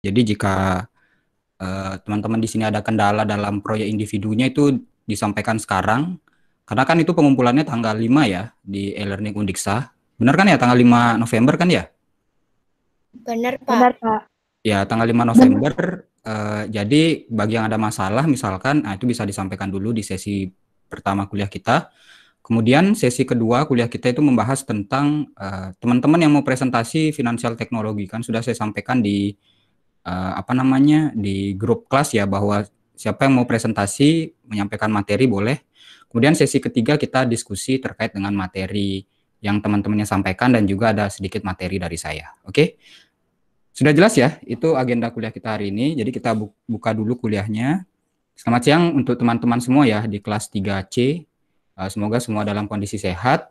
Jadi jika eh, teman-teman uh, di sini ada kendala dalam proyek individunya itu disampaikan sekarang karena kan itu pengumpulannya tanggal 5 ya di e-learning Undiksa. Benar kan ya tanggal 5 November kan ya? Benar, Pak. Benar, Pak. Ya, tanggal 5 November uh, jadi bagi yang ada masalah misalkan nah itu bisa disampaikan dulu di sesi pertama kuliah kita. Kemudian sesi kedua kuliah kita itu membahas tentang eh, teman-teman uh, teman yang mau presentasi finansial teknologi kan sudah saya sampaikan di uh, apa namanya di grup kelas ya bahwa siapa yang mau presentasi menyampaikan materi boleh. Kemudian sesi ketiga kita diskusi terkait dengan materi yang teman-temannya sampaikan dan juga ada sedikit materi dari saya. Oke. Okay? Sudah jelas ya, itu agenda kuliah kita hari ini. Jadi kita buka dulu kuliahnya. Selamat siang untuk teman-teman semua ya di kelas 3C. Eh, semoga semua dalam kondisi sehat.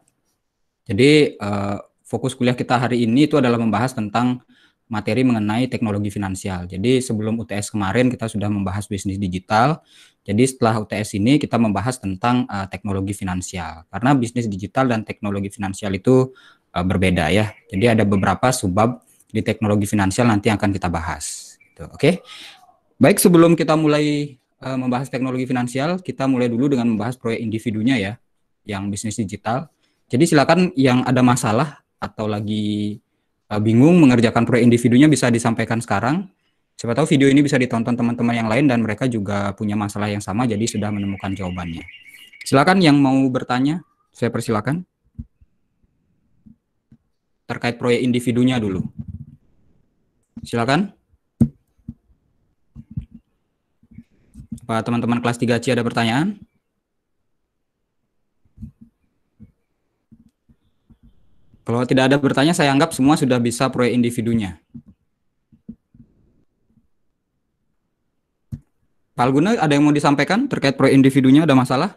Jadi eh, fokus kuliah kita hari ini itu adalah membahas tentang materi mengenai teknologi finansial. Jadi sebelum UTS kemarin kita sudah membahas bisnis digital. Jadi setelah UTS ini kita membahas tentang uh, teknologi finansial. Karena bisnis digital dan teknologi finansial itu uh, berbeda ya. Jadi ada beberapa subbab di teknologi finansial nanti akan kita bahas. Gitu, Oke. Okay? Baik sebelum kita mulai uh, membahas teknologi finansial, kita mulai dulu dengan membahas proyek individunya ya, yang bisnis digital. Jadi silakan yang ada masalah atau lagi Eh, bingung mengerjakan proyek individunya bisa disampaikan sekarang. Siapa tahu video ini bisa ditonton teman-teman yang lain dan mereka juga punya masalah yang sama jadi sudah menemukan jawabannya. Silakan yang mau bertanya, saya persilakan. Terkait proyek individunya dulu. Silakan. Apa teman-teman kelas 3C ada pertanyaan? Kalau tidak ada bertanya, saya anggap semua sudah bisa proyek individunya. Pak Alguna, ada yang mau disampaikan terkait proyek individunya? Ada masalah?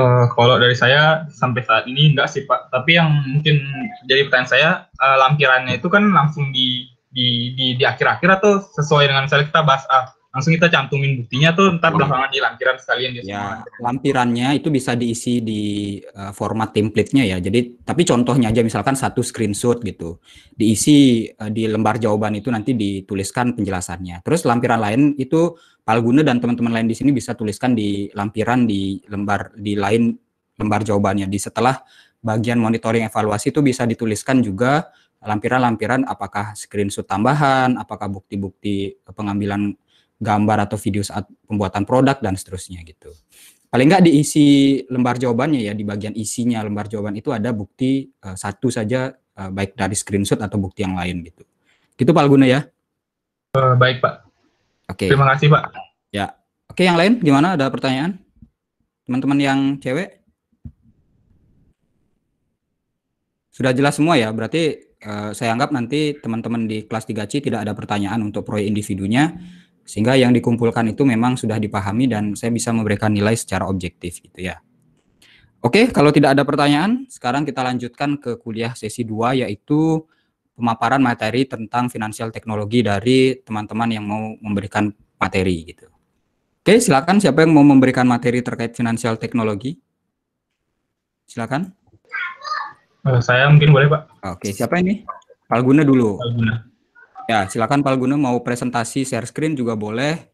Uh, kalau dari saya sampai saat ini enggak sih Pak. Tapi yang mungkin jadi pertanyaan saya uh, lampirannya itu kan langsung di di di, akhir-akhir atau sesuai dengan misalnya kita bahas ah, langsung kita cantumin buktinya tuh ntar iya. belakangan di lampiran sekalian ya. Ya, lampirannya itu bisa diisi di uh, format template-nya ya. Jadi tapi contohnya aja misalkan satu screenshot gitu. Diisi uh, di lembar jawaban itu nanti dituliskan penjelasannya. Terus lampiran lain itu Palguna dan teman-teman lain di sini bisa tuliskan di lampiran di lembar di lain lembar jawabannya di setelah bagian monitoring evaluasi itu bisa dituliskan juga lampiran-lampiran apakah screenshot tambahan, apakah bukti-bukti pengambilan gambar atau video saat pembuatan produk dan seterusnya gitu. Paling nggak diisi lembar jawabannya ya di bagian isinya lembar jawaban itu ada bukti uh, satu saja uh, baik dari screenshot atau bukti yang lain gitu. Gitu Pak Alguna ya. Uh, baik Pak. Oke. Okay. Terima kasih Pak. Ya. Oke okay, yang lain gimana ada pertanyaan? Teman-teman yang cewek? Sudah jelas semua ya berarti uh, saya anggap nanti teman-teman di kelas 3C tidak ada pertanyaan untuk proyek individunya. Hmm sehingga yang dikumpulkan itu memang sudah dipahami dan saya bisa memberikan nilai secara objektif gitu ya. Oke, kalau tidak ada pertanyaan, sekarang kita lanjutkan ke kuliah sesi 2 yaitu pemaparan materi tentang finansial teknologi dari teman-teman yang mau memberikan materi gitu. Oke, silakan siapa yang mau memberikan materi terkait finansial teknologi? Silakan. Eh, saya mungkin boleh, Pak. Oke, siapa ini? Palguna dulu. Palguna. Ya, silakan Pak Guna mau presentasi share screen juga boleh.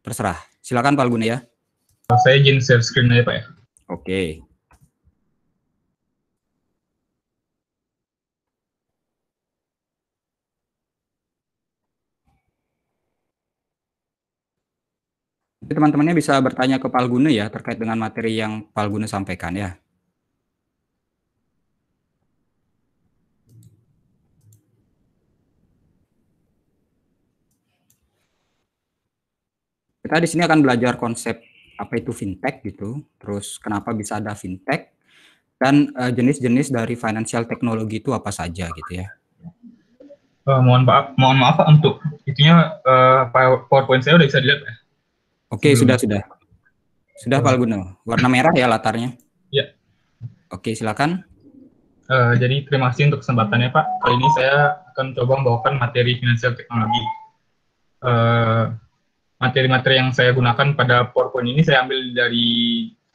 Terserah. Silakan Pak Guna ya. Saya izin share screen aja Pak ya. Oke. teman-temannya bisa bertanya ke Palguna ya terkait dengan materi yang Palguna sampaikan ya. Kita di sini akan belajar konsep apa itu fintech gitu, terus kenapa bisa ada fintech dan eh, jenis-jenis uh, dari financial technology itu apa saja gitu ya. Uh, mohon maaf, mohon maaf Pak untuk itunya uh, PowerPoint saya udah bisa dilihat ya. Oke, okay, sudah sudah. Sudah Pak Guno. Warna merah ya latarnya. Iya. Oke, silakan. Uh, jadi terima kasih untuk kesempatannya Pak. Kali ini saya akan coba membawakan materi financial technology. Uh, materi-materi yang saya gunakan pada PowerPoint ini saya ambil dari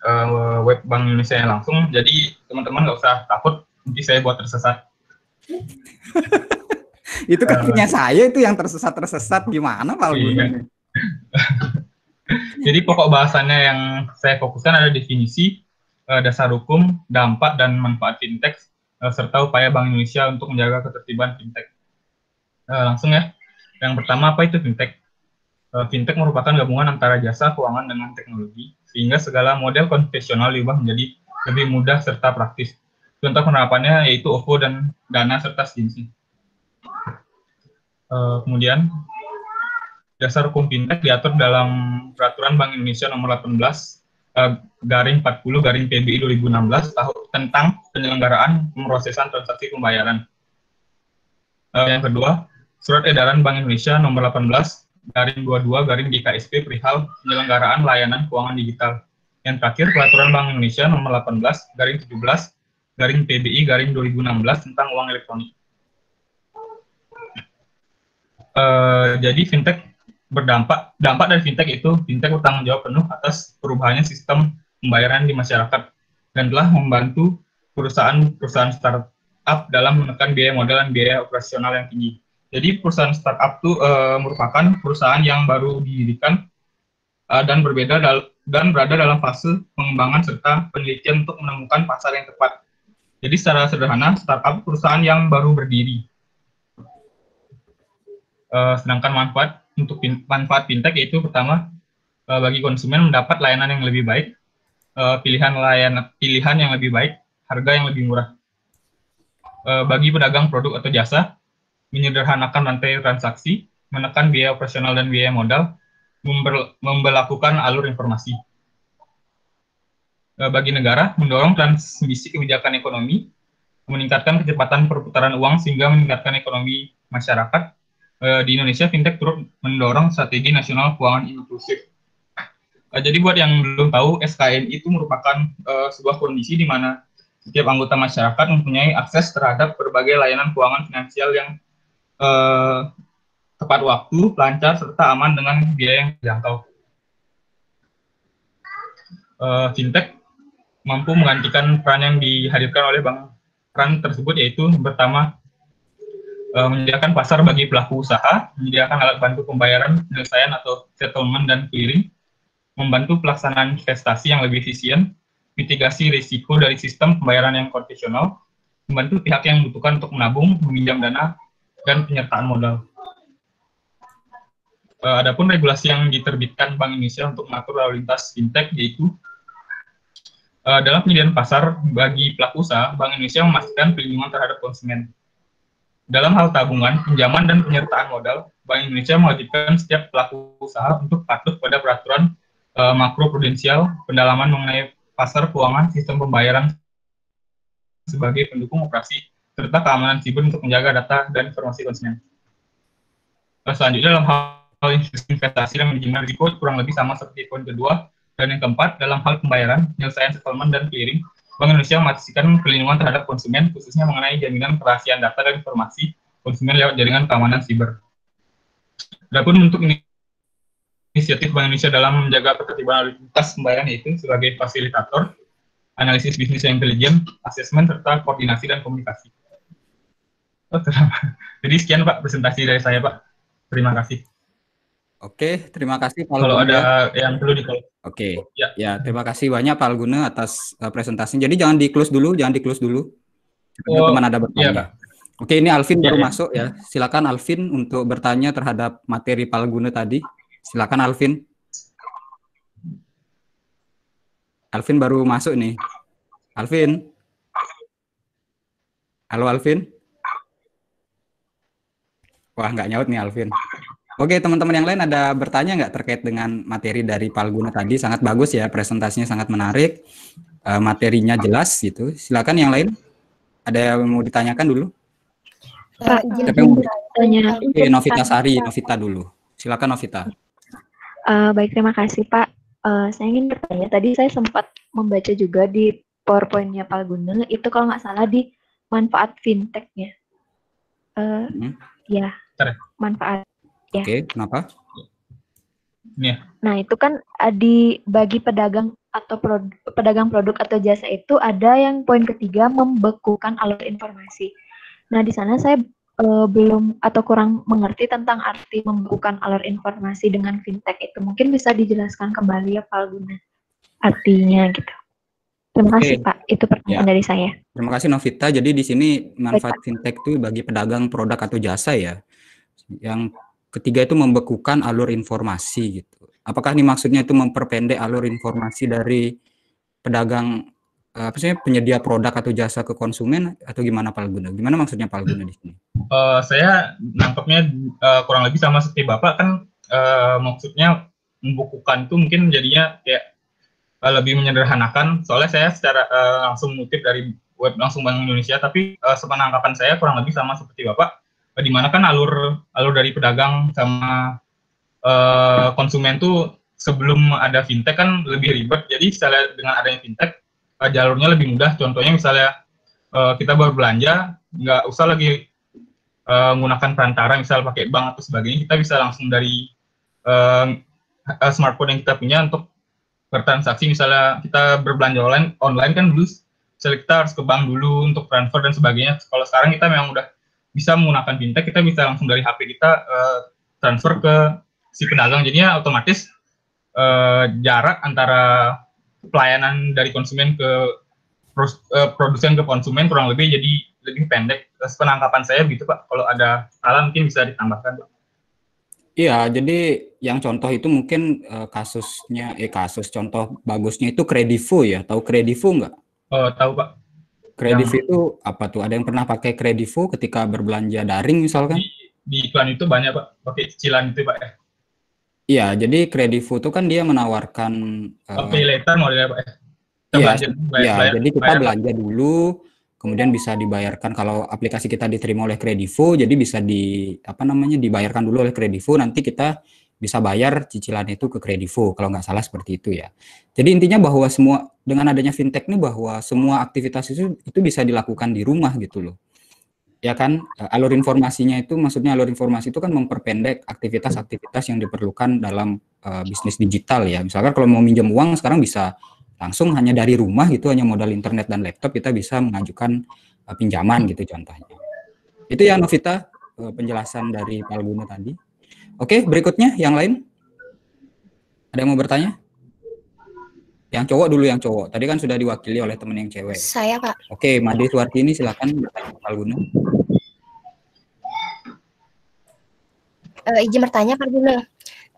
uh, web Bank Indonesia yang langsung. Jadi teman-teman nggak usah takut nanti saya buat tersesat. itu kan uh, saya itu yang tersesat-tersesat gimana Pak iya. Jadi pokok bahasannya yang saya fokuskan ada definisi, uh, dasar hukum, dampak dan manfaat fintech uh, serta upaya Bank Indonesia untuk menjaga ketertiban fintech. Uh, langsung ya. Yang pertama apa itu fintech? Eh, fintech merupakan gabungan antara jasa keuangan dengan teknologi, sehingga segala model konvensional diubah menjadi lebih mudah serta praktis. Contoh penerapannya yaitu OVO dan Dana serta Stinsi. Eh, kemudian, dasar hukum fintech diatur dalam Peraturan Bank Indonesia nomor 18 uh, eh, garing 40 garing PBI 2016 tahun tentang penyelenggaraan pemrosesan transaksi pembayaran. yang kedua, Surat Edaran Bank Indonesia nomor 18 Garing 22 Garing GKSP perihal penyelenggaraan layanan keuangan digital. Yang terakhir Peraturan Bank Indonesia Nomor 18 Garing 17 Garing PBI Garing 2016 tentang uang elektronik. Uh, jadi fintech berdampak dampak dari fintech itu fintech bertanggung jawab penuh atas perubahannya sistem pembayaran di masyarakat dan telah membantu perusahaan-perusahaan startup dalam menekan biaya modal dan biaya operasional yang tinggi. Jadi perusahaan startup itu e, eh, merupakan perusahaan yang baru didirikan e, dan berbeda dal dan berada dalam fase pengembangan serta penelitian untuk menemukan pasar yang tepat. Jadi secara sederhana, startup perusahaan yang baru berdiri. E, sedangkan manfaat untuk pin manfaat fintech yaitu pertama e, bagi konsumen mendapat layanan yang lebih baik, e, pilihan layanan pilihan yang lebih baik, harga yang lebih murah. bagi pedagang produk atau jasa menyederhanakan rantai transaksi, menekan biaya operasional dan biaya modal, memperlakukan alur informasi. Eh, bagi negara, mendorong transmisi kebijakan ekonomi, meningkatkan kecepatan perputaran uang sehingga meningkatkan ekonomi masyarakat. Eh, di Indonesia, fintech turut mendorong strategi nasional keuangan inklusif. Eh, jadi buat yang belum tahu, SKN itu merupakan sebuah kondisi di mana setiap anggota masyarakat mempunyai akses terhadap berbagai layanan keuangan finansial yang eh, tepat waktu, lancar, serta aman dengan biaya yang dijangkau. Eh, fintech mampu menggantikan peran yang dihadirkan oleh bank peran tersebut yaitu pertama eh, menyediakan pasar bagi pelaku usaha, menyediakan alat bantu pembayaran, penyelesaian atau settlement dan clearing, membantu pelaksanaan investasi yang lebih efisien, mitigasi risiko dari sistem pembayaran yang konvensional, membantu pihak yang membutuhkan untuk menabung, meminjam dana, dan penyertaan modal. Eh, adapun regulasi yang diterbitkan Bank Indonesia untuk mengatur lalu lintas fintech yaitu eh, dalam penyediaan pasar bagi pelaku usaha, Bank Indonesia memastikan perlindungan terhadap konsumen. Dalam hal tabungan, pinjaman, dan penyertaan modal, Bank Indonesia mewajibkan setiap pelaku usaha untuk patut pada peraturan uh, eh, makro pendalaman mengenai pasar keuangan, sistem pembayaran sebagai pendukung operasi serta keamanan siber untuk menjaga data dan informasi konsumen. Nah, selanjutnya dalam hal investasi dan manajemen risiko kurang lebih sama seperti poin kedua dan yang keempat dalam hal pembayaran, penyelesaian settlement dan clearing, Bank Indonesia memastikan perlindungan terhadap konsumen khususnya mengenai jaminan kerahasiaan data dan informasi konsumen lewat jaringan keamanan siber. Adapun untuk inisiatif Bank Indonesia dalam menjaga ketertiban lintas pembayaran yaitu sebagai fasilitator, analisis bisnis yang intelijen, asesmen, serta koordinasi dan komunikasi. Oh, Jadi sekian Pak presentasi dari saya Pak. Terima kasih. Oke, terima kasih Pak Kalau ada yang perlu di Oke. Ya. ya, terima kasih banyak Pak Alguna atas uh, eh, presentasinya. Jadi jangan di-close dulu, jangan di-close dulu. oh, teman ada ya. bertanya. Ya, Oke, ini Alvin ya, baru ya. masuk ya. Silakan Alvin untuk bertanya terhadap materi Pak Alguna tadi. Silakan Alvin. Alvin baru masuk nih. Alvin. Halo Alvin. Wah, nggak nyaut nih Alvin. Oke, teman-teman yang lain ada bertanya nggak terkait dengan materi dari Palguna tadi? Sangat bagus ya, presentasinya sangat menarik, eh, materinya jelas gitu. Silakan yang lain, ada yang mau ditanyakan dulu? Pak, Tapi mau Oke, Novita Sari, Novita dulu. Silakan Novita. Uh, baik, terima kasih Pak. Uh, saya ingin bertanya, tadi saya sempat membaca juga di PowerPoint-nya Palguna, itu kalau nggak salah di manfaat fintech-nya. Uh, hmm. Ya, Ya. manfaat. Ya. Oke, kenapa? Ya. Nah itu kan eh, di bagi pedagang atau produk, pedagang produk atau jasa itu ada yang poin ketiga membekukan alur informasi. Nah di sana saya e, belum atau kurang mengerti tentang arti membekukan alur informasi dengan fintech itu. Mungkin bisa dijelaskan kembali ya Pak Guna artinya gitu. Terima okay. kasih Pak, itu pertanyaan ya. dari saya. Terima kasih Novita. Jadi di sini manfaat Baik, fintech itu bagi pedagang produk atau jasa ya. Yang ketiga itu membekukan alur informasi gitu. Apakah ini maksudnya itu memperpendek alur informasi dari pedagang eh, apa sih penyedia produk atau jasa ke konsumen atau gimana Pak Guna? Gimana maksudnya Pak Guna di sini? Uh, saya nampaknya uh, kurang lebih sama seperti Bapak kan uh, maksudnya membukukan itu mungkin jadinya kayak uh, lebih menyederhanakan. Soalnya saya secara uh, langsung mutip dari web langsung Bank Indonesia, tapi uh, sepenangkapan saya kurang lebih sama seperti Bapak di mana kan alur alur dari pedagang sama uh, konsumen tuh sebelum ada fintech kan lebih ribet. Jadi misalnya dengan adanya fintech uh, jalurnya lebih mudah. Contohnya misalnya uh, kita baru belanja nggak usah lagi uh, menggunakan perantara misal pakai bank atau sebagainya kita bisa langsung dari uh, smartphone yang kita punya untuk bertransaksi misalnya kita berbelanja online online kan dulu misalnya kita harus ke bank dulu untuk transfer dan sebagainya kalau sekarang kita memang udah bisa menggunakan fintech kita bisa langsung dari HP kita uh, transfer ke si pedagang jadinya otomatis uh, jarak antara pelayanan dari konsumen ke eh, produsen ke konsumen kurang lebih jadi lebih pendek penangkapan saya gitu pak kalau ada salah mungkin bisa ditambahkan pak Iya, jadi yang contoh itu mungkin uh, kasusnya, eh kasus contoh bagusnya itu kredifu ya, tahu kredifu nggak? Oh, tahu pak. Kredivo itu apa tuh? Ada yang pernah pakai Kredivo ketika berbelanja daring misalkan? Di, di iklan itu banyak Pak, pakai cicilan itu Pak ya. Iya, jadi Kredivo itu kan dia menawarkan eh, pakai uh, letter modelnya Pak ya. iya, ya, ya, jadi kita bayar. belanja dulu, kemudian bisa dibayarkan kalau aplikasi kita diterima oleh Kredivo, jadi bisa di apa namanya dibayarkan dulu oleh Kredivo, nanti kita bisa bayar cicilan itu ke kredivo kalau nggak salah seperti itu ya. Jadi intinya bahwa semua dengan adanya fintech ini bahwa semua aktivitas itu itu bisa dilakukan di rumah gitu loh. Ya kan e, alur informasinya itu maksudnya alur informasi itu kan memperpendek aktivitas-aktivitas yang diperlukan dalam uh, bisnis digital ya. Misalkan kalau mau minjem uang sekarang bisa langsung hanya dari rumah gitu hanya modal internet dan laptop kita bisa mengajukan uh, pinjaman gitu contohnya. Itu ya Novita penjelasan dari Palguna tadi. Oke, berikutnya yang lain. Ada yang mau bertanya? Yang cowok dulu yang cowok. Tadi kan sudah diwakili oleh teman yang cewek. Saya, Pak. Oke, Suwarti ini silakan bertanya Pak Guna. Uh, eh, izin bertanya Pak Guna.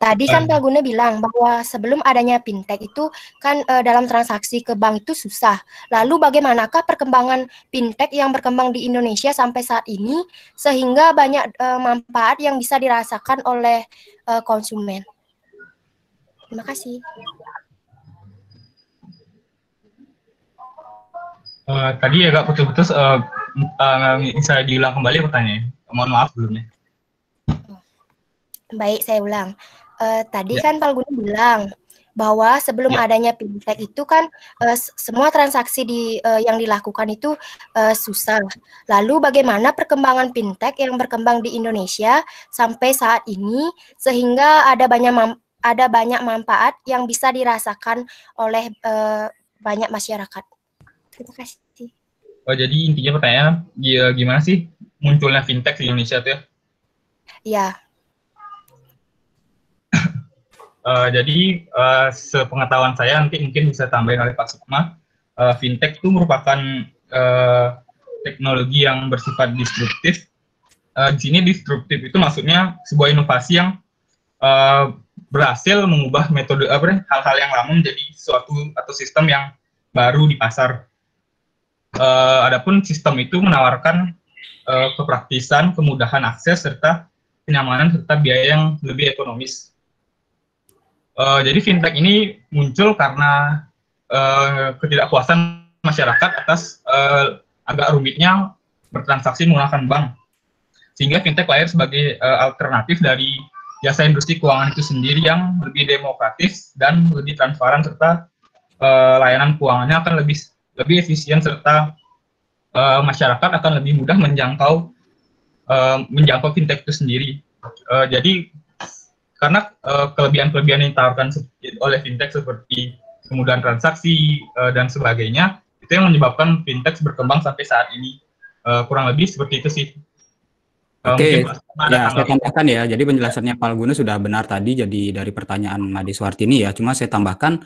Tadi kan ah. Pak Guna bilang bahwa sebelum adanya fintech itu kan e, dalam transaksi ke bank itu susah. Lalu bagaimanakah perkembangan fintech yang berkembang di Indonesia sampai saat ini sehingga banyak e, manfaat yang bisa dirasakan oleh e, konsumen? Terima kasih. Uh, tadi agak putus-putus, uh, uh, bisa diulang kembali pertanyaan. Mohon maaf sebelumnya. Baik, saya ulang uh, tadi ya. kan Pak Guna bilang bahwa sebelum ya. adanya fintech itu kan uh, semua transaksi di uh, yang dilakukan itu uh, susah. Lalu bagaimana perkembangan fintech yang berkembang di Indonesia sampai saat ini sehingga ada banyak ada banyak manfaat yang bisa dirasakan oleh uh, banyak masyarakat. Terima kasih. Oh, jadi intinya pertanyaan ya gimana sih munculnya fintech di Indonesia tuh ya? Ya, Eh, jadi uh, sepengetahuan saya nanti mungkin bisa tambahin oleh Pak Sukma, uh, fintech itu merupakan uh, teknologi yang bersifat disruptif. Uh, di sini disruptif itu maksudnya sebuah inovasi yang uh, berhasil mengubah metode apa hal-hal yang lama menjadi suatu atau sistem yang baru di pasar. Uh, adapun sistem itu menawarkan uh, kepraktisan, kemudahan akses serta kenyamanan serta biaya yang lebih ekonomis Eh, jadi fintech ini muncul karena uh, ketidakpuasan masyarakat atas uh, agak rumitnya bertransaksi menggunakan bank. Sehingga fintech lahir sebagai uh, alternatif dari jasa industri keuangan itu sendiri yang lebih demokratis dan lebih transparan serta uh, layanan keuangannya akan lebih lebih efisien serta uh, masyarakat akan lebih mudah menjangkau uh, menjangkau fintech itu sendiri. Uh, jadi karena eh, kelebihan-kelebihan yang ditawarkan oleh fintech seperti kemudahan transaksi eh, dan sebagainya itu yang menyebabkan fintech berkembang sampai saat ini eh, kurang lebih seperti itu sih. Oke, okay. ya saya tambahkan ya. Jadi penjelasannya Pak Guna sudah benar tadi. Jadi dari pertanyaan Madi Swartini ya. Cuma saya tambahkan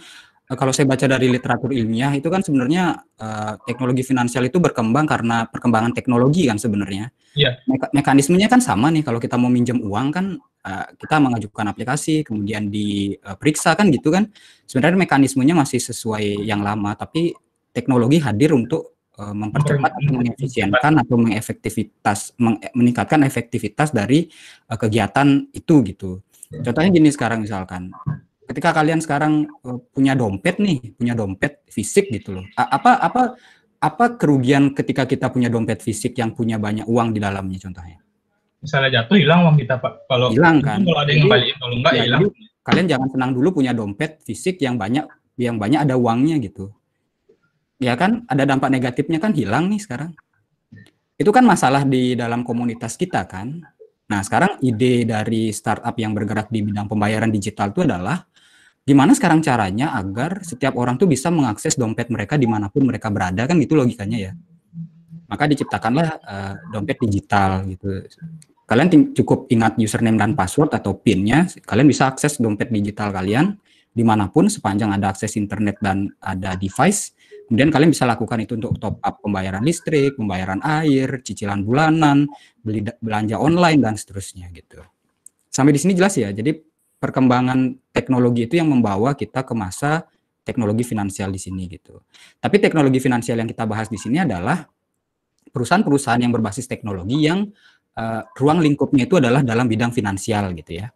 Eh, kalau saya baca dari literatur ilmiah itu kan sebenarnya uh, teknologi finansial itu berkembang karena perkembangan teknologi kan sebenarnya. Iya. Meka mekanismenya kan sama nih kalau kita mau minjem uang kan uh, kita mengajukan aplikasi kemudian diperiksa kan gitu kan. Sebenarnya mekanismenya masih sesuai yang lama tapi teknologi hadir untuk uh, mempercepat atau mengefisienkan atau mengefektivitas meng meningkatkan efektivitas dari uh, kegiatan itu gitu. Iya. Contohnya gini sekarang misalkan ketika kalian sekarang eh, punya dompet nih, punya dompet fisik gitu loh. Apa apa apa kerugian ketika kita punya dompet fisik yang punya banyak uang di dalamnya contohnya? Misalnya jatuh hilang uang kita Pak. Kalau hilang kan. Kalau ada yang kembali kalau enggak ya, hilang. Kalian jangan senang dulu punya dompet fisik yang banyak yang banyak ada uangnya gitu. Ya kan ada dampak negatifnya kan hilang nih sekarang. Itu kan masalah di dalam komunitas kita kan. Nah, sekarang ide dari startup yang bergerak di bidang pembayaran digital itu adalah gimana sekarang caranya agar setiap orang tuh bisa mengakses dompet mereka dimanapun mereka berada kan gitu logikanya ya maka diciptakanlah uh, dompet digital gitu kalian cukup ingat username dan password atau pinnya kalian bisa akses dompet digital kalian dimanapun sepanjang ada akses internet dan ada device kemudian kalian bisa lakukan itu untuk top up pembayaran listrik pembayaran air cicilan bulanan beli belanja online dan seterusnya gitu sampai di sini jelas ya jadi perkembangan teknologi itu yang membawa kita ke masa teknologi finansial di sini gitu. Tapi teknologi finansial yang kita bahas di sini adalah perusahaan-perusahaan yang berbasis teknologi yang uh, ruang lingkupnya itu adalah dalam bidang finansial gitu ya.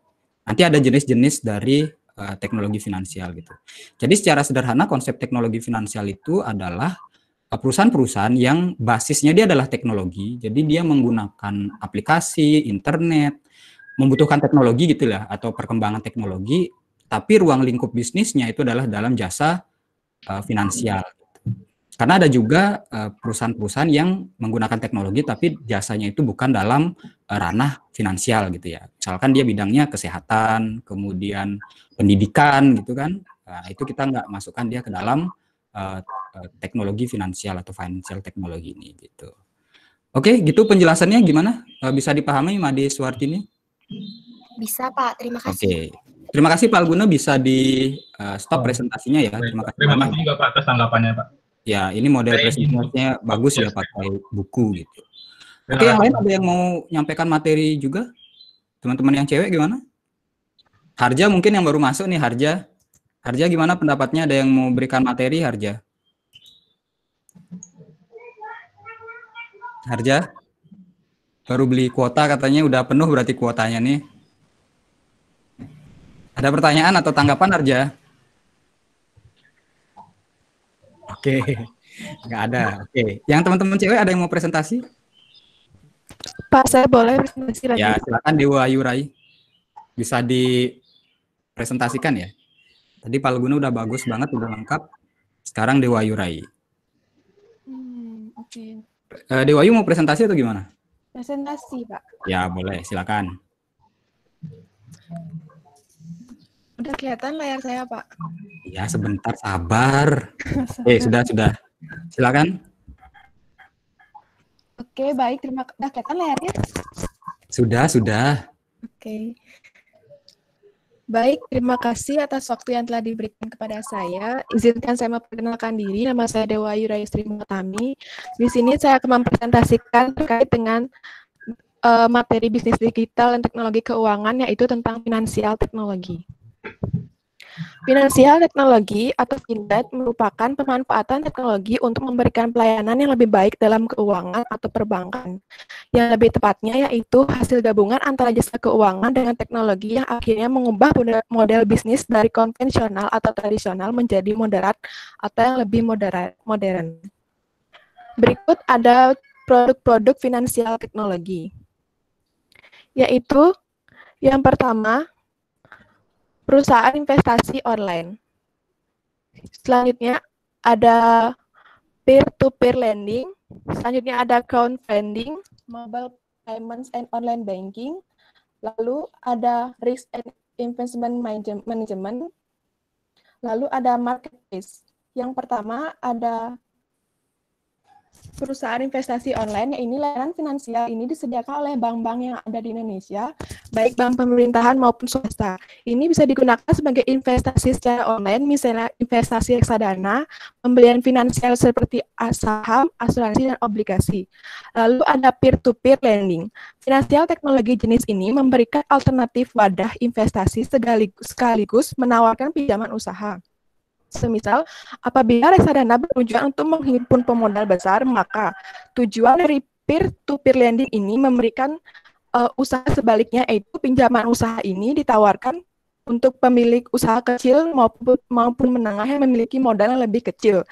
Nanti ada jenis-jenis dari uh, teknologi finansial gitu. Jadi secara sederhana konsep teknologi finansial itu adalah eh, perusahaan-perusahaan yang basisnya dia adalah teknologi. Jadi dia menggunakan aplikasi, internet, membutuhkan teknologi gitu lah atau perkembangan teknologi, tapi ruang lingkup bisnisnya itu adalah dalam jasa uh, finansial. Karena ada juga eh, perusahaan-perusahaan yang menggunakan teknologi tapi jasanya itu bukan dalam eh, ranah finansial gitu ya. Misalkan dia bidangnya kesehatan, kemudian pendidikan gitu kan. Nah, itu kita nggak masukkan dia ke dalam uh, teknologi finansial atau financial teknologi ini gitu. Oke, gitu penjelasannya gimana? Bisa dipahami Madi ini bisa Pak, terima kasih. Oke. Okay. Terima kasih Pak Alguna bisa di uh, stop presentasinya ya. Terima kasih. Terima kasih juga Pak atas tanggapannya Pak. Ya, ini model presentasinya bagus ya ya pakai buku gitu. Oke, yang lain ada yang mau nyampaikan materi juga? Teman-teman yang cewek gimana? Harja mungkin yang baru masuk nih Harja. Harja gimana pendapatnya? Ada yang mau berikan materi Harja? Harja? baru beli kuota katanya udah penuh berarti kuotanya nih. Ada pertanyaan atau tanggapan Arja? Oke, nggak ada. Oke, yang teman-teman cewek ada yang mau presentasi? Pak, saya boleh presentasi lagi. Ya, silakan Dewa Yurai. Bisa dipresentasikan ya. Tadi Palguna udah bagus banget, udah lengkap. Sekarang Dewa Yurai. Hmm, Oke. Okay. Eh, Ayu mau presentasi atau gimana? Presentasi, Pak. Ya, boleh. Silakan. Udah kelihatan layar saya, Pak. Ya, sebentar. Sabar. eh, sudah, sudah. Silakan. Oke, baik. Terima kasih. Udah kelihatan layarnya? Sudah, sudah. Oke. Okay. Baik, terima kasih atas waktu yang telah diberikan kepada saya. Izinkan saya memperkenalkan diri, nama saya Dewa Yura Yurayustri Mutami. Di sini saya akan mempresentasikan terkait dengan uh, materi bisnis digital dan teknologi keuangan, yaitu tentang finansial teknologi. Finansial teknologi atau FinTech merupakan pemanfaatan teknologi untuk memberikan pelayanan yang lebih baik dalam keuangan atau perbankan. Yang lebih tepatnya yaitu hasil gabungan antara jasa keuangan dengan teknologi yang akhirnya mengubah model bisnis dari konvensional atau tradisional menjadi moderat atau yang lebih moderat, modern. Berikut ada produk-produk finansial teknologi, yaitu yang pertama perusahaan investasi online. Selanjutnya ada peer-to-peer lending, selanjutnya ada crowdfunding, mobile payments and online banking, lalu ada risk and investment management, lalu ada marketplace. Yang pertama ada perusahaan investasi online ini layanan finansial ini disediakan oleh bank-bank yang ada di Indonesia, baik bank pemerintahan maupun swasta. Ini bisa digunakan sebagai investasi secara online, misalnya investasi reksadana, pembelian finansial seperti saham, asuransi, dan obligasi. Lalu ada peer to -peer lending. Finansial teknologi jenis ini memberikan alternatif wadah investasi sekaligus menawarkan pinjaman usaha. Semisal, apabila reksadana bertujuan untuk menghimpun pemodal besar, maka tujuan dari peer-to-peer lending ini memberikan uh, usaha sebaliknya, yaitu pinjaman usaha ini ditawarkan untuk pemilik usaha kecil maupun, maupun menengah yang memiliki modal yang lebih kecil.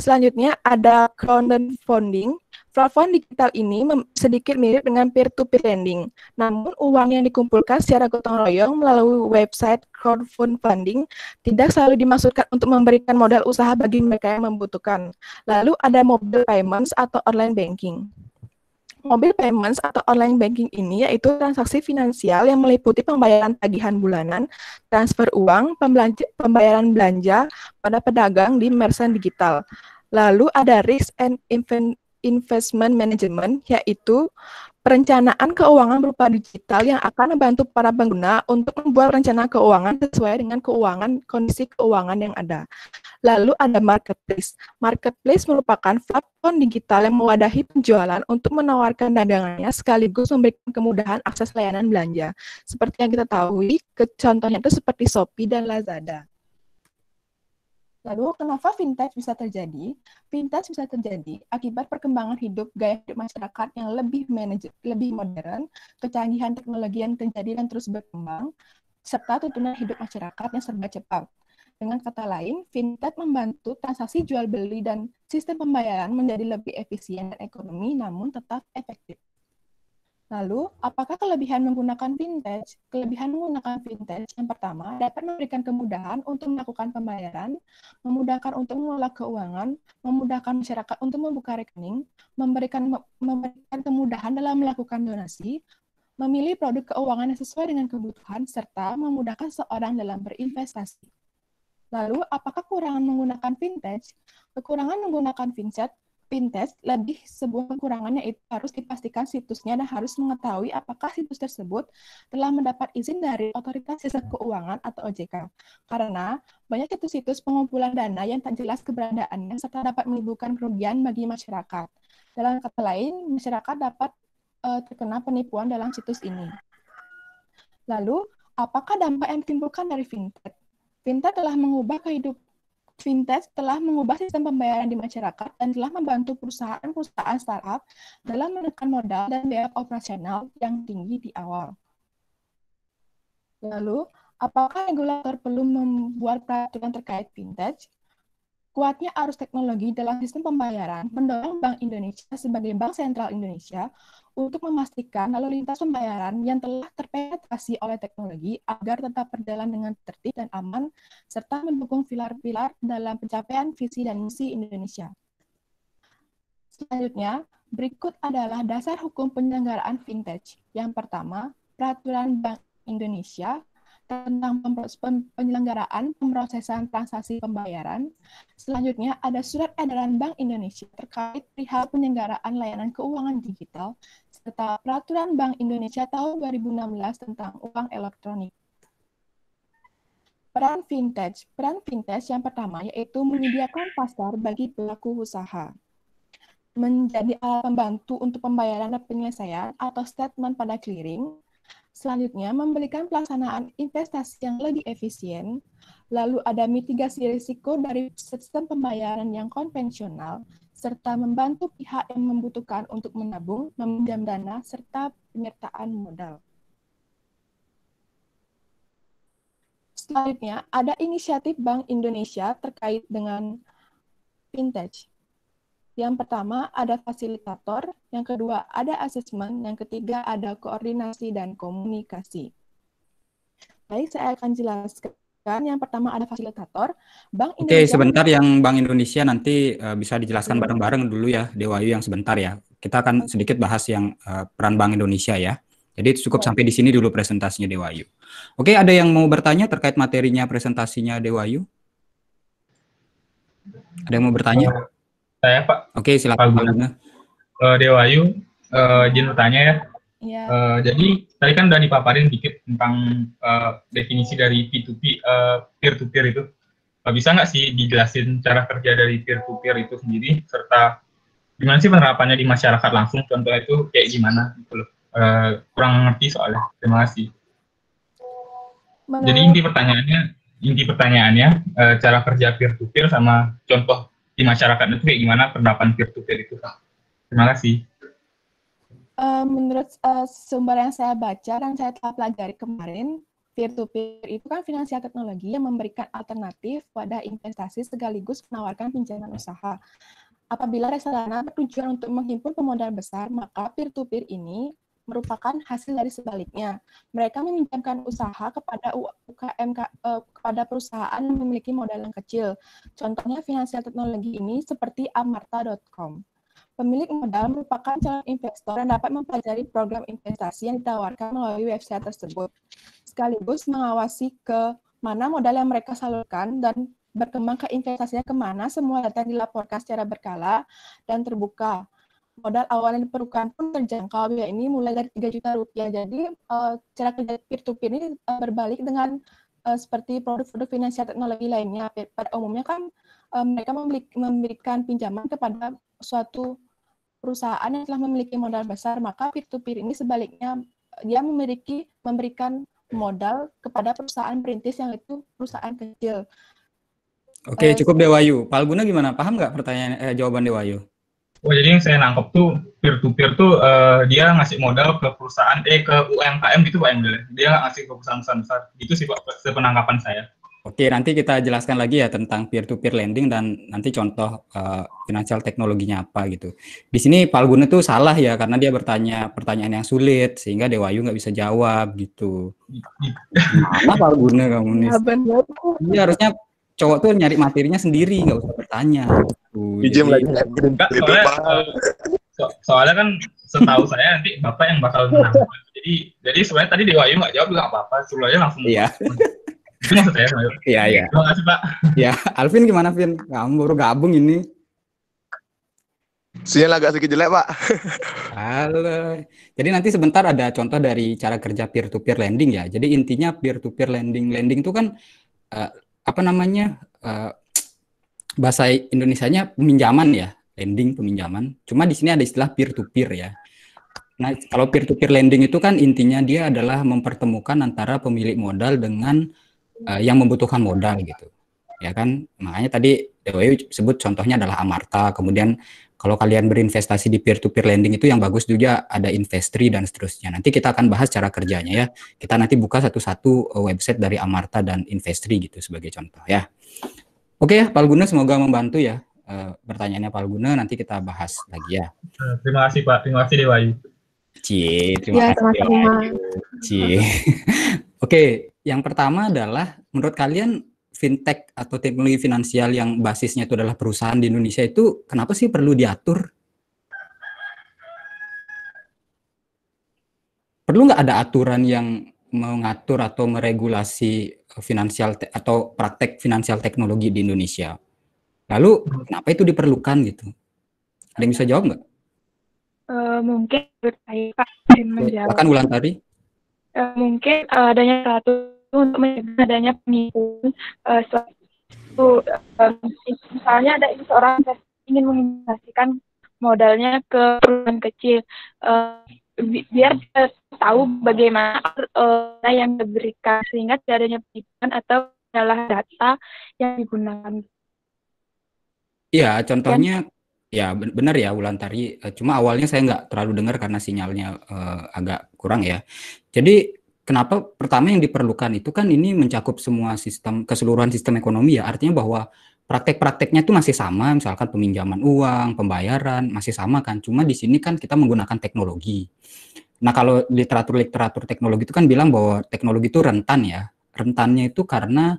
Selanjutnya ada crowdfunding. Platform digital ini sedikit mirip dengan peer-to-peer lending. Namun, uang yang dikumpulkan secara gotong royong melalui website crowdfunding tidak selalu dimaksudkan untuk memberikan modal usaha bagi mereka yang membutuhkan. Lalu ada mobile payments atau online banking. Mobile payments atau online banking ini yaitu transaksi finansial yang meliputi pembayaran tagihan bulanan, transfer uang, pembayaran belanja pada pedagang di merchant digital. Lalu ada risk and Investment Management, yaitu perencanaan keuangan berupa digital yang akan membantu para pengguna untuk membuat rencana keuangan sesuai dengan keuangan kondisi keuangan yang ada. Lalu ada marketplace. Marketplace merupakan platform digital yang mewadahi penjualan untuk menawarkan dagangannya sekaligus memberikan kemudahan akses layanan belanja. Seperti yang kita tahu, contohnya itu seperti Shopee dan Lazada. Lalu, kenapa vintage bisa terjadi? Vintage bisa terjadi akibat perkembangan hidup gaya hidup masyarakat yang lebih manajer, lebih modern, kecanggihan teknologi yang terjadi dan terus berkembang, serta tuntunan hidup masyarakat yang serba cepat. Dengan kata lain, fintech membantu transaksi jual beli dan sistem pembayaran menjadi lebih efisien dan ekonomi namun tetap efektif. Lalu, apakah kelebihan menggunakan vintage? Kelebihan menggunakan vintage yang pertama dapat memberikan kemudahan untuk melakukan pembayaran, memudahkan untuk mengelola keuangan, memudahkan masyarakat untuk membuka rekening, memberikan memberikan kemudahan dalam melakukan donasi, memilih produk keuangan yang sesuai dengan kebutuhan, serta memudahkan seorang dalam berinvestasi. Lalu, apakah kekurangan menggunakan vintage? Kekurangan menggunakan vintage? pintest lebih sebuah kekurangannya itu harus dipastikan situsnya dan harus mengetahui apakah situs tersebut telah mendapat izin dari otoritas sistem keuangan atau OJK. Karena banyak situs-situs pengumpulan dana yang tak jelas keberadaannya serta dapat menimbulkan kerugian bagi masyarakat. Dalam kata lain, masyarakat dapat uh, terkena penipuan dalam situs ini. Lalu, apakah dampak yang ditimbulkan dari fintech? Fintech telah mengubah kehidupan fintech telah mengubah sistem pembayaran di masyarakat dan telah membantu perusahaan-perusahaan startup dalam menekan modal dan biaya operasional yang tinggi di awal. Lalu, apakah regulator perlu membuat peraturan terkait fintech? Kuatnya arus teknologi dalam sistem pembayaran mendorong Bank Indonesia sebagai Bank Sentral Indonesia untuk memastikan lalu lintas pembayaran yang telah terpenetrasi oleh teknologi agar tetap berjalan dengan tertib dan aman, serta mendukung pilar-pilar dalam pencapaian visi dan misi Indonesia. Selanjutnya, berikut adalah dasar hukum penyelenggaraan fintech. Yang pertama, Peraturan Bank Indonesia tentang penyelenggaraan pemrosesan transaksi pembayaran. Selanjutnya ada surat edaran Bank Indonesia terkait perihal penyelenggaraan layanan keuangan digital serta peraturan Bank Indonesia tahun 2016 tentang uang elektronik. Peran vintage. Peran vintage yang pertama yaitu menyediakan pasar bagi pelaku usaha menjadi alat pembantu untuk pembayaran dan penyelesaian atau statement pada clearing, Selanjutnya, memberikan pelaksanaan investasi yang lebih efisien, lalu ada mitigasi risiko dari sistem pembayaran yang konvensional, serta membantu pihak yang membutuhkan untuk menabung, meminjam dana, serta penyertaan modal. Selanjutnya, ada inisiatif Bank Indonesia terkait dengan vintage. Yang pertama ada fasilitator, yang kedua ada asesmen, yang ketiga ada koordinasi dan komunikasi. Baik, saya akan jelaskan. Yang pertama ada fasilitator. Bank Indonesia. Oke, sebentar yang Bank Indonesia nanti uh, bisa dijelaskan bareng-bareng dulu ya, Dewayu yang sebentar ya. Kita akan sedikit bahas yang uh, peran Bank Indonesia ya. Jadi cukup sampai di sini dulu presentasinya Dewayu. Oke, ada yang mau bertanya terkait materinya presentasinya Dewayu? Ada yang mau bertanya? Saya Pak. Oke, okay, silakan Pak Guna. Uh, eh, Dewa Ayu, izin eh, bertanya ya. Yeah. Iya. Uh, jadi tadi kan udah dipaparin dikit tentang uh, definisi dari P2P, uh, peer-to-peer itu. Uh, bisa nggak sih dijelasin cara kerja dari peer-to-peer itu sendiri, serta gimana sih penerapannya di masyarakat langsung, contoh itu kayak gimana gitu loh. Uh, kurang ngerti soalnya. Terima kasih. Mana? Jadi inti pertanyaannya, inti pertanyaannya uh, cara kerja peer-to-peer sama contoh di masyarakat itu kayak gimana penerapan peer to peer itu kak terima kasih uh, menurut uh, sumber yang saya baca dan saya telah pelajari kemarin peer to peer itu kan finansial teknologi yang memberikan alternatif pada investasi sekaligus menawarkan pinjaman usaha Apabila reksadana bertujuan untuk menghimpun pemodal besar, maka peer to -peer ini merupakan hasil dari sebaliknya. Mereka meminjamkan usaha kepada UKM uh, eh, kepada perusahaan yang memiliki modal yang kecil. Contohnya finansial teknologi ini seperti amarta.com. Pemilik modal merupakan calon investor yang dapat mempelajari program investasi yang ditawarkan melalui website tersebut, sekaligus mengawasi ke mana modal yang mereka salurkan dan berkembang ke investasinya kemana semua data yang dilaporkan secara berkala dan terbuka modal awalnya diperlukan pun terjangkau. Ya ini mulai dari 3 juta rupiah. Jadi uh, cara kerja peer-to-peer ini uh, berbalik dengan uh, seperti produk-produk finansial teknologi lainnya. Pada umumnya kan uh, mereka memberikan pinjaman kepada suatu perusahaan yang telah memiliki modal besar, maka peer-to-peer ini sebaliknya dia memiliki memberikan modal kepada perusahaan perintis yang itu perusahaan kecil. Oke, okay, cukup Dewayu. Pak Alguna gimana? Paham nggak pertanyaan eh, jawaban Dewayu? Oh jadi yang saya nangkep tuh peer to peer tuh uh, dia ngasih modal ke perusahaan eh ke UMKM gitu pak Emil. dia ngasih ke perusahaan besar gitu itu sih pak sepenangkapan saya. Oke nanti kita jelaskan lagi ya tentang peer to peer lending dan nanti contoh uh, finansial teknologinya apa gitu. Di sini Pak Alguna tuh salah ya karena dia bertanya pertanyaan yang sulit sehingga Dewa Dewayu nggak bisa jawab gitu. Apa iya. nah, Pak Alguna kamu nih? Iya, iya harusnya cowok tuh nyari materinya sendiri nggak usah bertanya Ijem lagi Enggak, soalnya, eh, so, soalnya kan setahu saya nanti bapak yang bakal menang jadi jadi sebenarnya tadi Dewa Ayu nggak jawab nggak apa-apa suruh langsung iya iya iya terima kasih pak ya Alvin gimana Vin kamu baru gabung ini Sinyal agak sedikit jelek, Pak. Halo. Jadi nanti sebentar ada contoh dari cara kerja peer-to-peer lending ya. Jadi intinya peer-to-peer -peer lending. Lending itu kan uh, apa namanya uh, bahasa nya peminjaman ya lending peminjaman cuma di sini ada istilah peer to peer ya nah kalau peer to peer lending itu kan intinya dia adalah mempertemukan antara pemilik modal dengan uh, yang membutuhkan modal gitu ya kan makanya tadi Dewi sebut contohnya adalah Amarta kemudian kalau kalian berinvestasi di peer-to-peer lending itu yang bagus juga ada Investri dan seterusnya. Nanti kita akan bahas cara kerjanya ya. Kita nanti buka satu-satu eh, website dari Amarta dan Investri gitu sebagai contoh ya. Oke ya, Pak Alguna semoga membantu ya. E, pertanyaannya Pak Alguna nanti kita bahas lagi ya. Eh, terima kasih Pak, terima kasih Dewa Cie, terima ya, kasih Dewayu. Cie. Oke, yang pertama adalah menurut kalian fintech atau teknologi finansial yang basisnya itu adalah perusahaan di Indonesia itu kenapa sih perlu diatur? Perlu nggak ada aturan yang mengatur atau meregulasi eh, finansial atau praktek finansial teknologi di Indonesia? Lalu kenapa itu diperlukan gitu? Ada yang bisa jawab nggak? Uh, mungkin saya Pak menjawab. Bahkan ulang tadi. Uh, eh, mungkin uh, adanya satu untuk mencegah adanya penipuan uh, uh, misalnya ada seorang ingin menginvestasikan modalnya ke perusahaan kecil uh, bi biar dia tahu bagaimana uh, yang diberikan sehingga tidak adanya penipuan atau salah data yang digunakan. Iya, contohnya ya, ya benar ya Ulantari. Cuma awalnya saya nggak terlalu dengar karena sinyalnya uh, agak kurang ya. Jadi kenapa pertama yang diperlukan itu kan ini mencakup semua sistem keseluruhan sistem ekonomi ya artinya bahwa praktek-prakteknya itu masih sama misalkan peminjaman uang pembayaran masih sama kan cuma di sini kan kita menggunakan teknologi nah kalau literatur literatur teknologi itu kan bilang bahwa teknologi itu rentan ya rentannya itu karena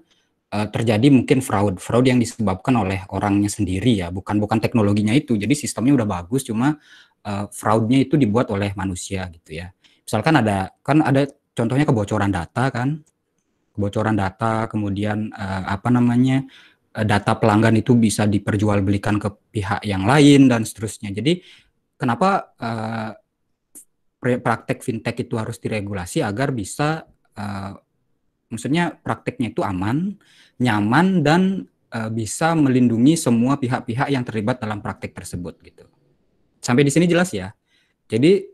uh, terjadi mungkin fraud fraud yang disebabkan oleh orangnya sendiri ya bukan bukan teknologinya itu jadi sistemnya udah bagus cuma uh, fraudnya itu dibuat oleh manusia gitu ya misalkan ada kan ada contohnya kebocoran data kan kebocoran data kemudian uh, apa namanya eh, data pelanggan itu bisa diperjualbelikan ke pihak yang lain dan seterusnya jadi kenapa uh, praktek fintech itu harus diregulasi agar bisa uh, maksudnya prakteknya itu aman nyaman dan uh, bisa melindungi semua pihak-pihak yang terlibat dalam praktek tersebut gitu sampai di sini jelas ya jadi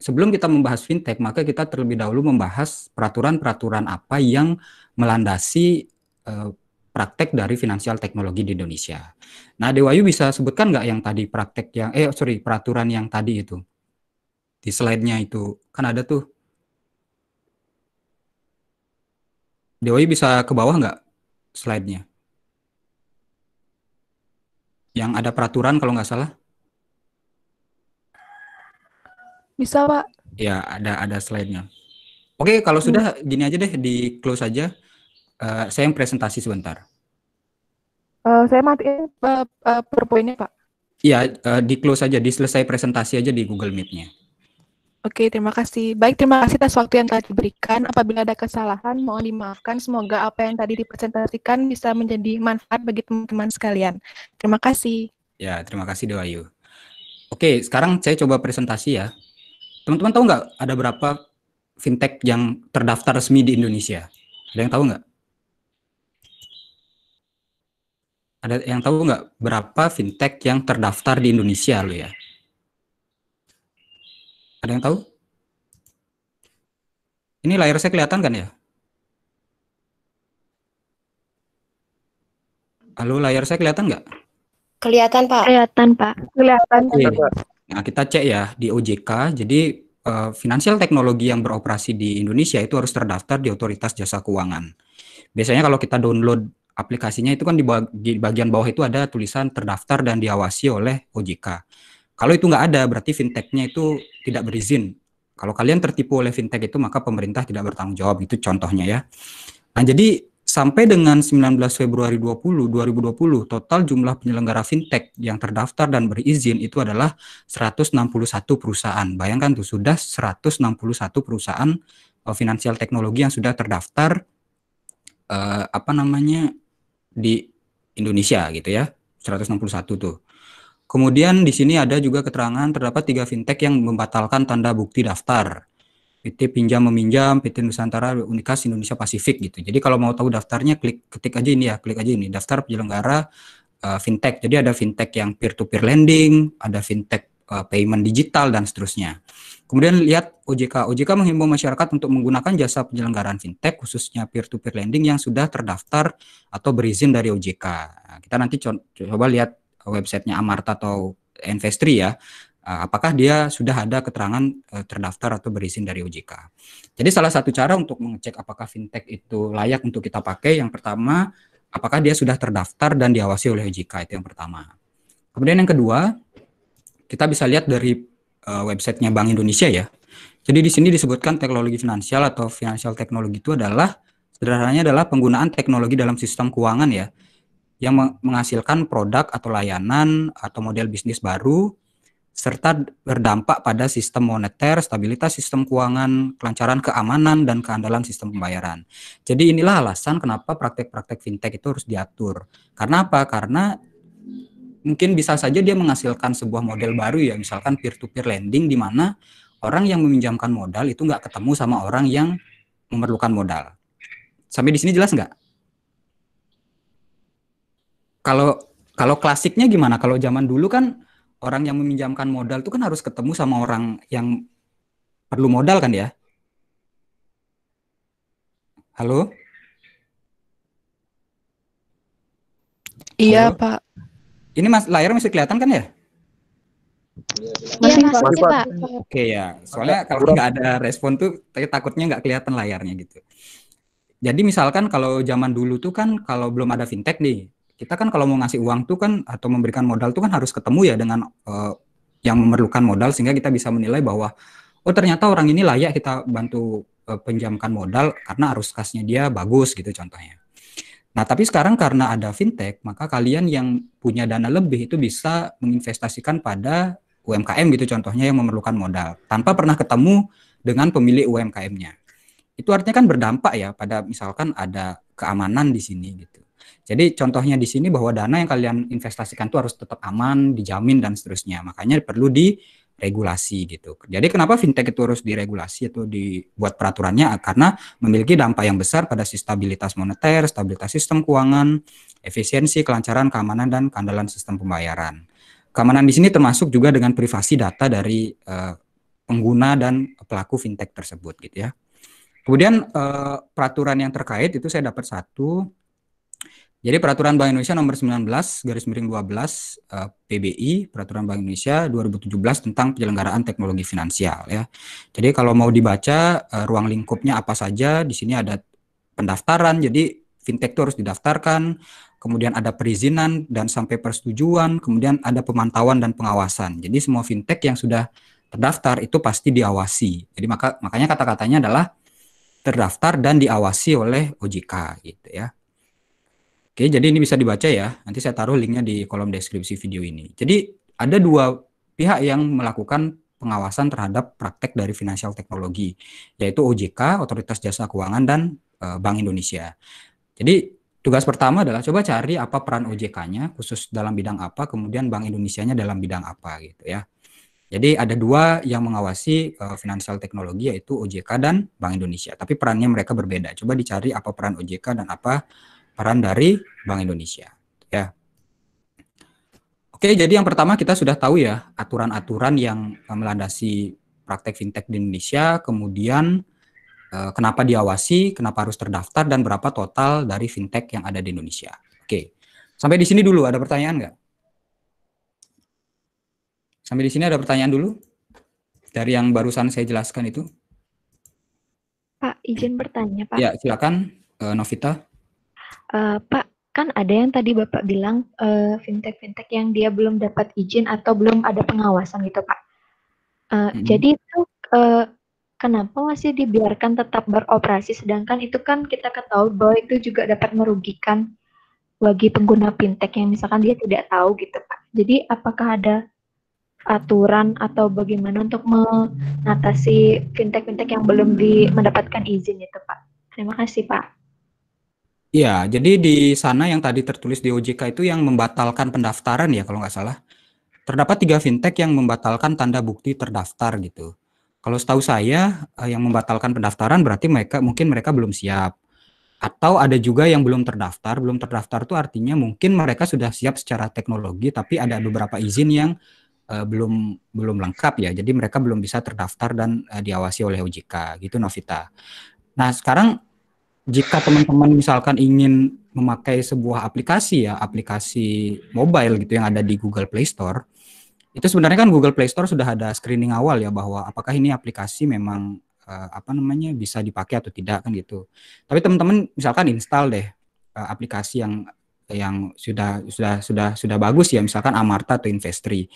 sebelum kita membahas fintech, maka kita terlebih dahulu membahas peraturan-peraturan apa yang melandasi uh, praktek dari finansial teknologi di Indonesia. Nah, Dewayu bisa sebutkan nggak yang tadi praktek yang eh sorry peraturan yang tadi itu di slide-nya itu kan ada tuh. Dewayu bisa ke bawah nggak slide-nya? Yang ada peraturan kalau nggak salah. Bisa, Pak. Ya, ada ada slide-nya. Oke, kalau hmm. sudah gini aja deh, di close aja. Uh, saya yang presentasi sebentar. Uh, saya matiin uh, eh, uh, powerpoint Pak. Ya uh, di close aja, diselesai presentasi aja di Google Meet-nya. Oke, terima kasih. Baik, terima kasih atas waktu yang telah diberikan. Apabila ada kesalahan, mohon dimaafkan. Semoga apa yang tadi dipresentasikan bisa menjadi manfaat bagi teman-teman sekalian. Terima kasih. Ya, terima kasih Dewayu. Oke, sekarang saya coba presentasi ya. Teman-teman tahu nggak ada berapa fintech yang terdaftar resmi di Indonesia? Ada yang tahu nggak? Ada yang tahu nggak berapa fintech yang terdaftar di Indonesia lo ya? Ada yang tahu? Ini layar saya kelihatan kan ya? Halo, layar saya kelihatan nggak? Kelihatan, Pak. Kelihatan, Pak. Kelihatan. Iya. Pak. Nah, kita cek ya di OJK. Jadi uh, finansial teknologi yang beroperasi di Indonesia itu harus terdaftar di Otoritas Jasa Keuangan. Biasanya kalau kita download aplikasinya itu kan di, bag di bagian bawah itu ada tulisan terdaftar dan diawasi oleh OJK. Kalau itu nggak ada, berarti fintechnya itu tidak berizin. Kalau kalian tertipu oleh fintech itu, maka pemerintah tidak bertanggung jawab. Itu contohnya ya. Nah, jadi Sampai dengan 19 Februari 20, 2020, total jumlah penyelenggara fintech yang terdaftar dan berizin itu adalah 161 perusahaan. Bayangkan tuh sudah 161 perusahaan uh, finansial teknologi yang sudah terdaftar uh, apa namanya di Indonesia gitu ya. 161 tuh. Kemudian di sini ada juga keterangan terdapat tiga fintech yang membatalkan tanda bukti daftar. PT Pinjam Meminjam, PT Nusantara Unikas Indonesia Pasifik gitu. Jadi kalau mau tahu daftarnya klik ketik aja ini ya, klik aja ini daftar penyelenggara uh, fintech. Jadi ada fintech yang peer to peer lending, ada fintech uh, payment digital dan seterusnya. Kemudian lihat OJK. OJK menghimbau masyarakat untuk menggunakan jasa penyelenggaraan fintech khususnya peer to peer lending yang sudah terdaftar atau berizin dari OJK. Nah, kita nanti co coba lihat websitenya Amarta atau Investri ya. Eh, apakah dia sudah ada keterangan eh, terdaftar atau berizin dari OJK. Jadi salah satu cara untuk mengecek apakah fintech itu layak untuk kita pakai yang pertama apakah dia sudah terdaftar dan diawasi oleh OJK itu yang pertama. Kemudian yang kedua kita bisa lihat dari eh, websitenya Bank Indonesia ya. Jadi di sini disebutkan teknologi finansial atau financial teknologi itu adalah sederhananya adalah penggunaan teknologi dalam sistem keuangan ya yang menghasilkan produk atau layanan atau model bisnis baru serta berdampak pada sistem moneter, stabilitas sistem keuangan, kelancaran keamanan, dan keandalan sistem pembayaran. Jadi inilah alasan kenapa praktek-praktek fintech itu harus diatur. Karena apa? Karena mungkin bisa saja dia menghasilkan sebuah model baru ya, misalkan peer-to-peer lending di mana orang yang meminjamkan modal itu nggak ketemu sama orang yang memerlukan modal. Sampai di sini jelas nggak? Kalau kalau klasiknya gimana? Kalau zaman dulu kan orang yang meminjamkan modal itu kan harus ketemu sama orang yang perlu modal kan ya? Halo? Iya, Pak. Ini Mas layar masih kelihatan kan ya? Iya, masih, masih, masih Pak. Oke ya, soalnya kalau nggak ada respon tuh takutnya nggak kelihatan layarnya gitu. Jadi misalkan kalau zaman dulu tuh kan kalau belum ada fintech nih, kita kan kalau mau ngasih uang tuh kan atau memberikan modal tuh kan harus ketemu ya dengan uh, yang memerlukan modal sehingga kita bisa menilai bahwa oh ternyata orang ini layak kita bantu uh, pinjamkan modal karena arus kasnya dia bagus gitu contohnya. Nah, tapi sekarang karena ada fintech, maka kalian yang punya dana lebih itu bisa menginvestasikan pada UMKM gitu contohnya yang memerlukan modal tanpa pernah ketemu dengan pemilik UMKM-nya. Itu artinya kan berdampak ya pada misalkan ada keamanan di sini gitu. Jadi contohnya di sini bahwa dana yang kalian investasikan itu harus tetap aman, dijamin dan seterusnya. Makanya perlu diregulasi gitu. Jadi kenapa fintech itu harus diregulasi atau dibuat peraturannya karena memiliki dampak yang besar pada stabilitas moneter, stabilitas sistem keuangan, efisiensi, kelancaran, keamanan dan keandalan sistem pembayaran. Keamanan di sini termasuk juga dengan privasi data dari uh, pengguna dan pelaku fintech tersebut gitu ya. Kemudian uh, peraturan yang terkait itu saya dapat satu jadi peraturan Bank Indonesia nomor 19 garis miring 12 uh, PBI peraturan Bank Indonesia 2017 tentang penyelenggaraan teknologi finansial ya. Jadi kalau mau dibaca uh, ruang lingkupnya apa saja di sini ada pendaftaran jadi fintech itu harus didaftarkan, kemudian ada perizinan dan sampai persetujuan, kemudian ada pemantauan dan pengawasan. Jadi semua fintech yang sudah terdaftar itu pasti diawasi. Jadi maka makanya kata-katanya adalah terdaftar dan diawasi oleh OJK gitu ya. Oke, jadi ini bisa dibaca ya. Nanti saya taruh linknya di kolom deskripsi video ini. Jadi ada dua pihak yang melakukan pengawasan terhadap praktek dari finansial teknologi, yaitu OJK, Otoritas Jasa Keuangan, dan e, Bank Indonesia. Jadi tugas pertama adalah coba cari apa peran OJK-nya, khusus dalam bidang apa, kemudian Bank Indonesia-nya dalam bidang apa gitu ya. Jadi ada dua yang mengawasi e, finansial teknologi yaitu OJK dan Bank Indonesia. Tapi perannya mereka berbeda. Coba dicari apa peran OJK dan apa peran dari Bank Indonesia. Ya. Oke, jadi yang pertama kita sudah tahu ya aturan-aturan yang eh, melandasi praktek fintech di Indonesia, kemudian eh, kenapa diawasi, kenapa harus terdaftar, dan berapa total dari fintech yang ada di Indonesia. Oke, sampai di sini dulu ada pertanyaan nggak? Sampai di sini ada pertanyaan dulu dari yang barusan saya jelaskan itu. Pak, izin bertanya, Pak. Ya, silakan, eh, Novita uh, Pak kan ada yang tadi Bapak bilang uh, fintech-fintech yang dia belum dapat izin atau belum ada pengawasan gitu Pak. Uh, hmm. Jadi itu uh, kenapa masih dibiarkan tetap beroperasi sedangkan itu kan kita ketahui kan bahwa itu juga dapat merugikan bagi pengguna fintech yang misalkan dia tidak tahu gitu Pak. Jadi apakah ada aturan atau bagaimana untuk mengatasi fintech-fintech yang belum di, mendapatkan izin itu Pak? Terima kasih Pak. Ya, jadi di sana yang tadi tertulis di OJK itu yang membatalkan pendaftaran ya kalau nggak salah. Terdapat tiga fintech yang membatalkan tanda bukti terdaftar gitu. Kalau setahu saya eh, yang membatalkan pendaftaran berarti mereka mungkin mereka belum siap. Atau ada juga yang belum terdaftar. Belum terdaftar itu artinya mungkin mereka sudah siap secara teknologi tapi ada beberapa izin yang uh, belum belum lengkap ya. Jadi mereka belum bisa terdaftar dan uh, diawasi oleh OJK gitu Novita. Nah, sekarang jika teman-teman misalkan ingin memakai sebuah aplikasi ya, aplikasi mobile gitu yang ada di Google Play Store, itu sebenarnya kan Google Play Store sudah ada screening awal ya bahwa apakah ini aplikasi memang uh, apa namanya bisa dipakai atau tidak kan gitu. Tapi teman-teman misalkan install deh uh, aplikasi yang yang sudah sudah sudah sudah bagus ya misalkan Amarta atau Investri.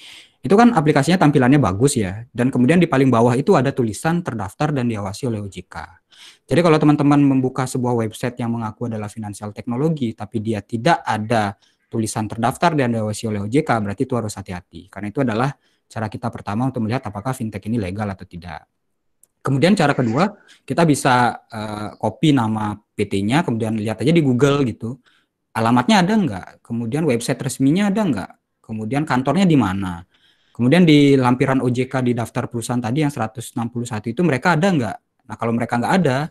Itu kan aplikasinya tampilannya bagus ya dan kemudian di paling bawah itu ada tulisan terdaftar dan diawasi oleh OJK. Jadi kalau teman-teman membuka sebuah website yang mengaku adalah finansial teknologi tapi dia tidak ada tulisan terdaftar dan diawasi oleh OJK berarti itu harus hati-hati karena itu adalah cara kita pertama untuk melihat apakah fintech ini legal atau tidak. Kemudian cara kedua, kita bisa uh, copy nama PT-nya, kemudian lihat aja di Google gitu alamatnya ada nggak, kemudian website resminya ada nggak, kemudian kantornya di mana. Kemudian di lampiran OJK di daftar perusahaan tadi yang 161 itu mereka ada nggak? Nah kalau mereka nggak ada,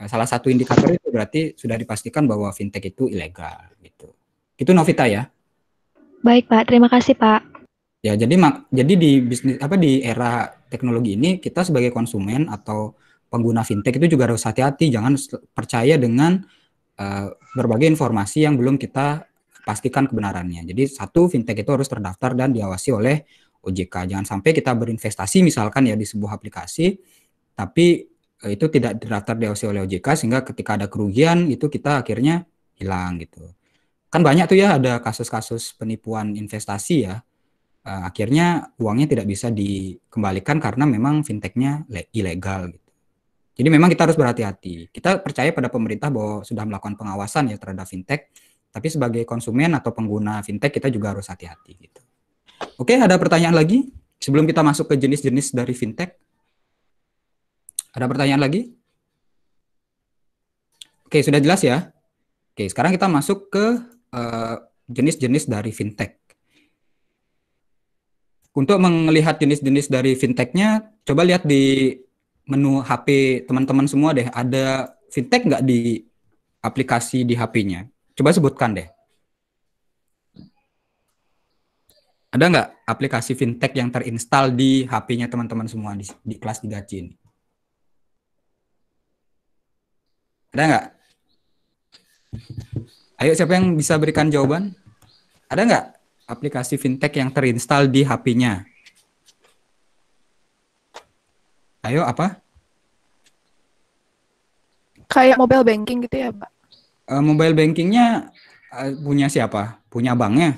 eh, salah satu indikator itu berarti sudah dipastikan bahwa fintech itu ilegal gitu. Itu Novita ya. Baik Pak, terima kasih Pak. Ya jadi mak jadi di bisnis apa di era teknologi ini kita sebagai konsumen atau pengguna fintech itu juga harus hati-hati jangan percaya dengan Eh, berbagai informasi yang belum kita pastikan kebenarannya. Jadi satu fintech itu harus terdaftar dan diawasi oleh OJK. Jangan sampai kita berinvestasi misalkan ya di sebuah aplikasi tapi eh, itu tidak terdaftar diawasi oleh OJK sehingga ketika ada kerugian itu kita akhirnya hilang gitu. Kan banyak tuh ya ada kasus-kasus penipuan investasi ya. Eh, akhirnya uangnya tidak bisa dikembalikan karena memang fintechnya ilegal gitu. Jadi memang kita harus berhati-hati. Kita percaya pada pemerintah bahwa sudah melakukan pengawasan ya terhadap fintech, tapi sebagai konsumen atau pengguna fintech kita juga harus hati-hati gitu. Oke, ada pertanyaan lagi sebelum kita masuk ke jenis-jenis dari fintech? Ada pertanyaan lagi? Oke, sudah jelas ya. Oke, sekarang kita masuk ke eh, jenis-jenis uh, jenis -jenis dari fintech. Untuk melihat jenis-jenis dari fintechnya, coba lihat di menu HP teman-teman semua deh, ada fintech nggak di aplikasi di HP-nya? Coba sebutkan deh. Ada nggak aplikasi fintech yang terinstal di HP-nya teman-teman semua di, di kelas 3C ini? Ada nggak? Ayo siapa yang bisa berikan jawaban? Ada nggak aplikasi fintech yang terinstal di HP-nya? Ayo apa? Kayak mobile banking gitu ya, Pak? Uh, eh, mobile bankingnya uh, punya siapa? Punya banknya?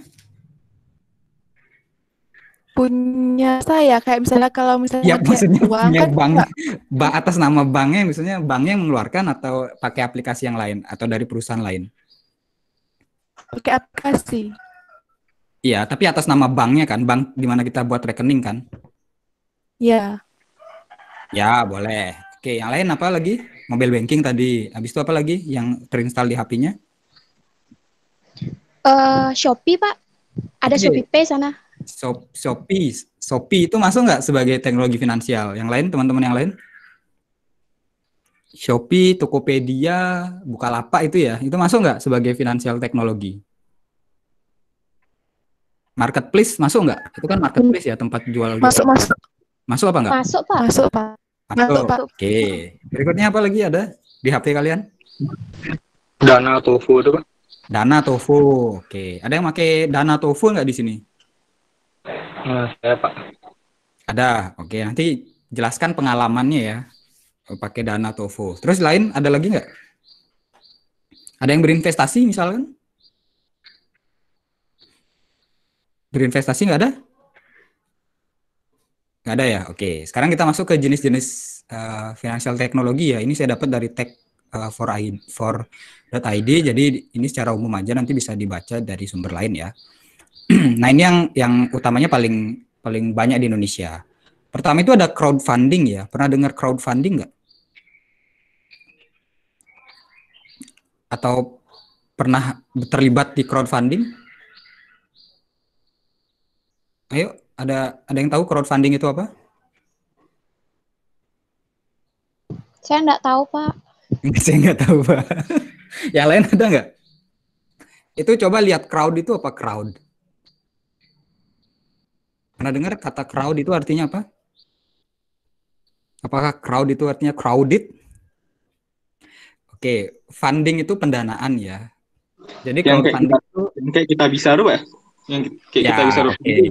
Punya saya. Kayak misalnya kalau misalnya ya, maksudnya uang punya kan bank, ba atas nama banknya, misalnya banknya yang mengeluarkan atau pakai aplikasi yang lain atau dari perusahaan lain? Pakai aplikasi. Iya, tapi atas nama banknya kan, bank di mana kita buat rekening kan? Iya. Ya, boleh. Oke, yang lain apa lagi? Mobile banking tadi. Habis itu apa lagi yang terinstall di HP-nya? Uh, eh, Shopee, Pak. Ada ShopeePay Shopee Pay sana. Shopee. Shopee itu masuk nggak sebagai teknologi finansial? Yang lain, teman-teman yang lain? Shopee, Tokopedia, Bukalapak itu ya, itu masuk nggak sebagai finansial teknologi? Marketplace masuk nggak? Itu kan marketplace ya tempat jual. Masuk, masuk. Masuk apa enggak? Masuk, Pak. Masuk, Pak. Masuk, Pak. Oke. Berikutnya apa lagi ada di HP kalian? Dana Tofu itu, Pak. Dana Tofu. Oke. Ada yang pakai Dana Tofu enggak di sini? Nah, saya, Pak. Ada. Oke, nanti jelaskan pengalamannya ya eh, pakai Dana Tofu. Terus lain ada lagi enggak? Ada yang berinvestasi misalkan? Berinvestasi enggak ada? Nggak ada ya? Oke. Sekarang kita masuk ke jenis-jenis uh, financial teknologi ya. Ini saya dapat dari tech eh, for, I, for .id. Jadi ini secara umum aja nanti bisa dibaca dari sumber lain ya. nah ini yang yang utamanya paling paling banyak di Indonesia. Pertama itu ada crowdfunding ya. Pernah dengar crowdfunding nggak? Atau pernah terlibat di crowdfunding? Ayo, ada ada yang tahu crowdfunding itu apa? Saya nggak tahu pak. Saya nggak tahu pak. yang lain ada nggak? Itu coba lihat crowd itu apa crowd? Pernah dengar kata crowd itu artinya apa? Apakah crowd itu artinya crowded? Oke, funding itu pendanaan ya. Jadi kalau funding itu kayak kita bisa tuh ya yang kayak ya, bisa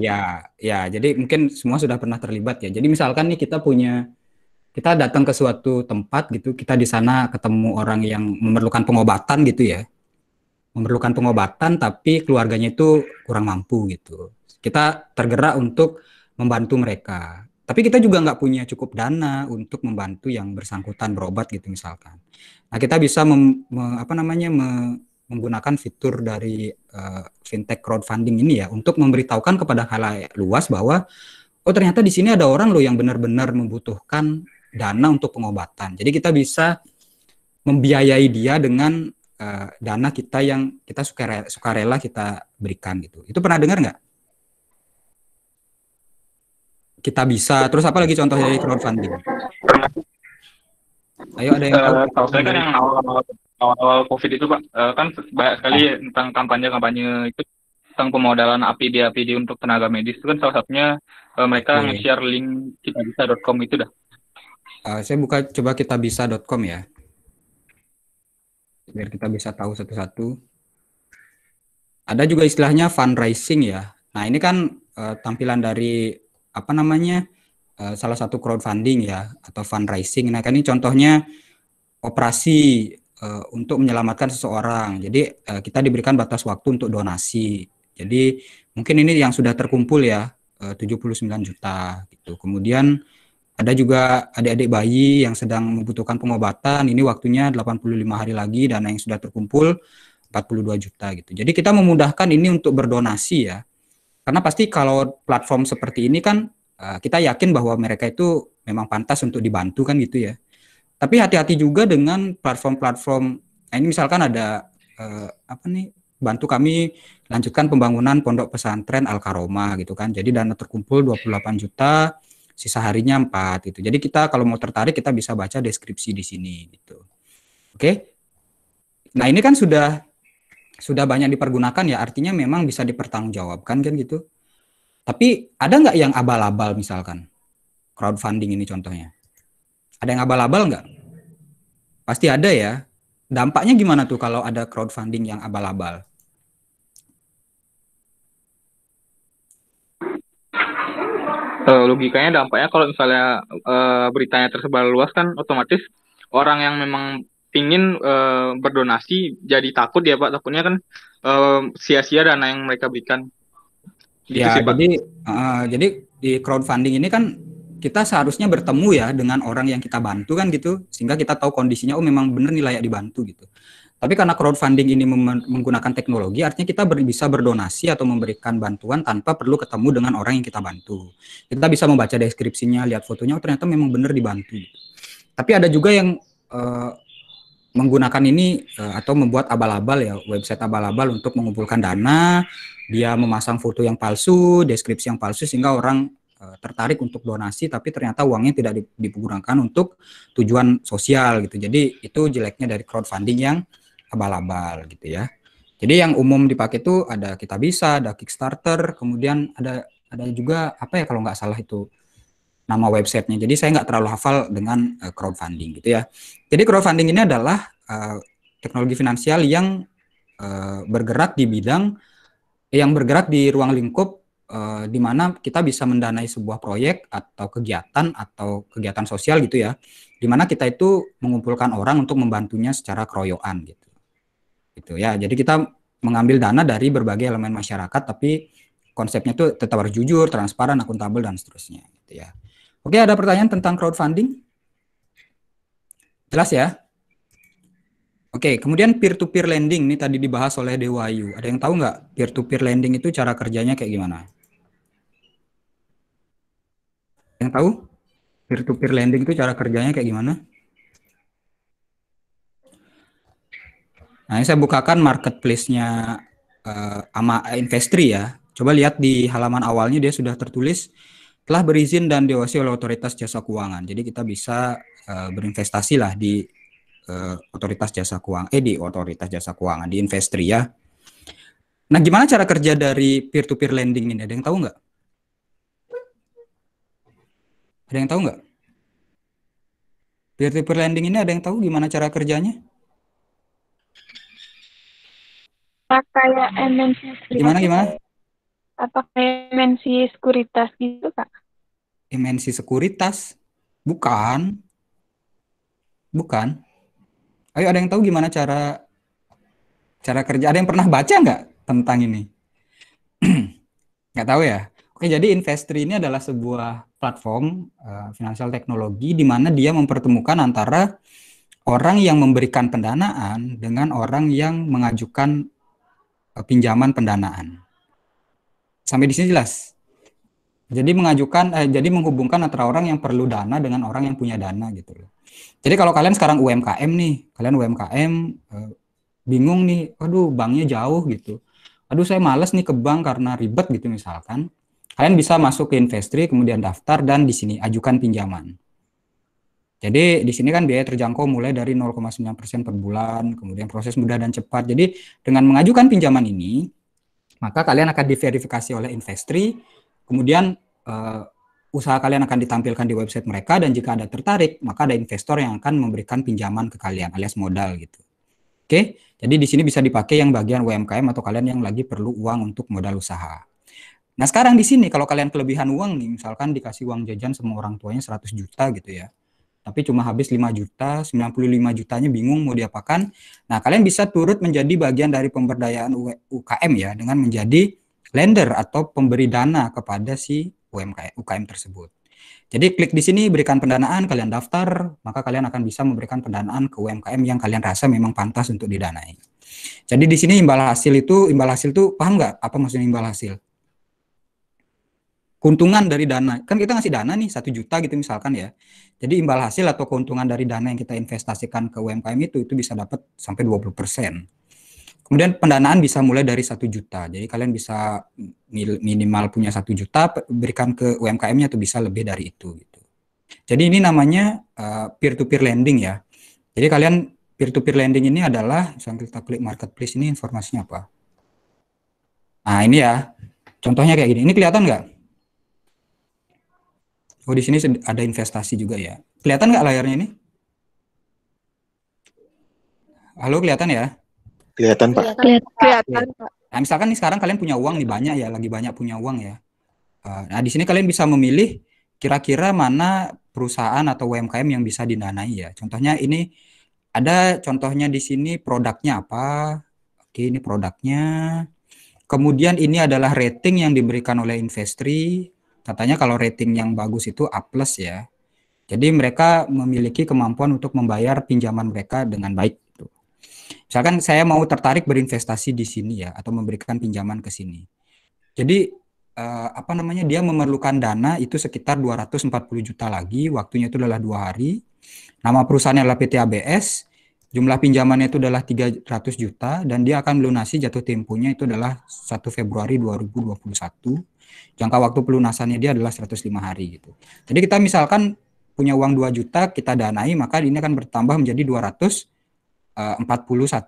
ya ya jadi mungkin semua sudah pernah terlibat ya jadi misalkan nih kita punya kita datang ke suatu tempat gitu kita di sana ketemu orang yang memerlukan pengobatan gitu ya memerlukan pengobatan tapi keluarganya itu kurang mampu gitu kita tergerak untuk membantu mereka tapi kita juga nggak punya cukup dana untuk membantu yang bersangkutan berobat gitu misalkan. Nah kita bisa mem, me, apa namanya me, menggunakan fitur dari uh, fintech crowdfunding ini ya untuk memberitahukan kepada halayak luas bahwa oh ternyata di sini ada orang loh yang benar-benar membutuhkan dana untuk pengobatan. Jadi kita bisa membiayai dia dengan uh, dana kita yang kita suka rela, kita berikan gitu. Itu pernah dengar nggak? Kita bisa. Terus apa lagi contoh dari crowdfunding? Ayo ada yang eh, tahu? Uh, tahu saya kan yang awal awal-awal covid itu pak uh, kan banyak sekali ah. tentang kampanye-kampanye itu tentang pemodalan APD APD untuk tenaga medis itu kan salah satunya uh, mereka hmm. nge-share link kitabisa.com itu dah. Uh, saya buka coba kitabisa.com ya. Biar kita bisa tahu satu-satu. Ada juga istilahnya fundraising ya. Nah, ini kan uh, tampilan dari apa namanya? Uh, salah satu crowdfunding ya atau fundraising. Nah, kan ini contohnya operasi Eh, untuk menyelamatkan seseorang. Jadi uh, kita diberikan batas waktu untuk donasi. Jadi mungkin ini yang sudah terkumpul ya eh, uh, 79 juta gitu. Kemudian ada juga adik-adik bayi yang sedang membutuhkan pengobatan, ini waktunya 85 hari lagi dana yang sudah terkumpul 42 juta gitu. Jadi kita memudahkan ini untuk berdonasi ya. Karena pasti kalau platform seperti ini kan kita yakin bahwa mereka itu memang pantas untuk dibantu kan gitu ya. Tapi hati-hati juga dengan platform-platform. Nah ini misalkan ada eh, apa nih bantu kami lanjutkan pembangunan pondok pesantren Al Karoma gitu kan. Jadi dana terkumpul 28 juta, sisa harinya 4 gitu. Jadi kita kalau mau tertarik kita bisa baca deskripsi di sini gitu. Oke. Okay? Nah, ini kan sudah sudah banyak dipergunakan ya, artinya memang bisa dipertanggungjawabkan kan gitu. Tapi ada nggak yang abal-abal misalkan? Crowdfunding ini contohnya. Ada yang abal-abal nggak? Pasti ada ya. Dampaknya gimana tuh kalau ada crowdfunding yang abal-abal? Eh, logikanya dampaknya kalau misalnya uh, beritanya tersebar luas kan otomatis orang yang memang ingin uh, eh, berdonasi jadi takut ya pak takutnya kan sia sia-sia dana yang mereka berikan. Gitu ya jadi uh, jadi di crowdfunding ini kan kita seharusnya bertemu ya dengan orang yang kita bantu kan gitu sehingga kita tahu kondisinya oh memang benar nih layak dibantu gitu tapi karena crowdfunding ini menggunakan teknologi artinya kita ber bisa berdonasi atau memberikan bantuan tanpa perlu ketemu dengan orang yang kita bantu kita bisa membaca deskripsinya lihat fotonya oh ternyata memang benar dibantu gitu. tapi ada juga yang uh, menggunakan ini uh, atau membuat abal-abal ya website abal-abal untuk mengumpulkan dana dia memasang foto yang palsu deskripsi yang palsu sehingga orang Eh, tertarik untuk donasi tapi ternyata uangnya tidak dipergunakan untuk tujuan sosial gitu. Jadi itu jeleknya dari crowdfunding yang abal-abal gitu ya. Jadi yang umum dipakai itu ada kita bisa, ada Kickstarter, kemudian ada ada juga apa ya kalau nggak salah itu nama websitenya. Jadi saya nggak terlalu hafal dengan eh, crowdfunding gitu ya. Jadi crowdfunding ini adalah uh, teknologi finansial yang uh, bergerak di bidang yang bergerak di ruang lingkup Eh, di mana kita bisa mendanai sebuah proyek atau kegiatan atau kegiatan sosial gitu ya, di mana kita itu mengumpulkan orang untuk membantunya secara keroyokan gitu. Gitu ya. Jadi kita mengambil dana dari berbagai elemen masyarakat tapi konsepnya itu tetap harus jujur, transparan, akuntabel dan seterusnya gitu ya. Oke, ada pertanyaan tentang crowdfunding? Jelas ya? Oke, kemudian peer-to-peer -peer lending ini tadi dibahas oleh Dewayu. Ada yang tahu nggak peer-to-peer lending itu cara kerjanya kayak gimana? yang tahu peer to peer lending itu cara kerjanya kayak gimana? Nah, ini saya bukakan marketplace-nya uh, ama eh, investri ya. Coba lihat di halaman awalnya dia sudah tertulis telah berizin dan diawasi oleh otoritas jasa keuangan. Jadi kita bisa uh, berinvestasi lah di uh, otoritas jasa keuangan eh di otoritas jasa keuangan di investri ya. Nah, gimana cara kerja dari peer to peer lending ini? Ada yang tahu nggak? Ada yang tahu nggak? Peer-to-peer lending ini ada yang tahu gimana cara kerjanya? Ya. Apa kayak MNC Gimana gimana? Apa kayak MNC sekuritas gitu kak? MNC sekuritas? Bukan. Bukan. Ayo ada yang tahu gimana cara cara kerja? Ada yang pernah baca nggak tentang ini? nggak tahu ya? Oke, jadi Investri ini adalah sebuah platform uh, eh, finansial teknologi di mana dia mempertemukan antara orang yang memberikan pendanaan dengan orang yang mengajukan uh, pinjaman pendanaan. Sampai di sini jelas. Jadi mengajukan eh, jadi menghubungkan antara orang yang perlu dana dengan orang yang punya dana gitu Jadi kalau kalian sekarang UMKM nih, kalian UMKM eh, bingung nih, aduh banknya jauh gitu. Aduh saya males nih ke bank karena ribet gitu misalkan Kalian bisa masuk ke Investri, kemudian daftar, dan di sini ajukan pinjaman. Jadi di sini kan biaya terjangkau mulai dari 0,9% per bulan, kemudian proses mudah dan cepat. Jadi dengan mengajukan pinjaman ini, maka kalian akan diverifikasi oleh Investri, kemudian uh, usaha kalian akan ditampilkan di website mereka dan jika ada tertarik maka ada investor yang akan memberikan pinjaman ke kalian alias modal gitu. Oke, jadi di sini bisa dipakai yang bagian UMKM atau kalian yang lagi perlu uang untuk modal usaha. Nah sekarang di sini kalau kalian kelebihan uang nih, misalkan dikasih uang jajan sama orang tuanya 100 juta gitu ya. Tapi cuma habis 5 juta, 95 jutanya bingung mau diapakan. Nah kalian bisa turut menjadi bagian dari pemberdayaan UKM ya dengan menjadi lender atau pemberi dana kepada si UMKM, UKM tersebut. Jadi klik di sini berikan pendanaan, kalian daftar, maka kalian akan bisa memberikan pendanaan ke UMKM yang kalian rasa memang pantas untuk didanai. Jadi di sini imbal hasil itu, imbal hasil itu paham nggak apa maksudnya imbal hasil? keuntungan dari dana. Kan kita ngasih dana nih satu juta gitu misalkan ya. Jadi imbal hasil atau keuntungan dari dana yang kita investasikan ke UMKM itu itu bisa dapat sampai 20%. Kemudian pendanaan bisa mulai dari satu juta. Jadi kalian bisa minimal punya satu juta berikan ke UMKM-nya atau bisa lebih dari itu gitu. Jadi ini namanya peer to peer lending ya. Jadi kalian peer to peer lending ini adalah misalnya kita klik marketplace ini informasinya apa? Nah, ini ya. Contohnya kayak gini. Ini kelihatan nggak? Oh, di sini ada investasi juga ya. Kelihatan nggak layarnya ini? Halo, kelihatan ya? Kelihatan, Pak. Kelihatan, Pak. Nah, misalkan nih sekarang kalian punya uang nih banyak ya, lagi banyak punya uang ya. Eh, nah, di sini kalian bisa memilih kira-kira mana perusahaan atau UMKM yang bisa dinanai ya. Contohnya ini ada contohnya di sini produknya apa? Oke, ini produknya. Kemudian ini adalah rating yang diberikan oleh investri. Katanya kalau rating yang bagus itu A+ plus ya. Jadi mereka memiliki kemampuan untuk membayar pinjaman mereka dengan baik. Gitu. Misalkan saya mau tertarik berinvestasi di sini ya atau memberikan pinjaman ke sini. Jadi eh, apa namanya dia memerlukan dana itu sekitar 240 juta lagi, waktunya itu adalah dua hari. Nama perusahaannya adalah PT ABS, jumlah pinjamannya itu adalah 300 juta dan dia akan melunasi jatuh temponya itu adalah 1 Februari 2021 jangka waktu pelunasannya dia adalah 105 hari gitu. Jadi kita misalkan punya uang 2 juta kita danai maka ini akan bertambah menjadi 241 eh,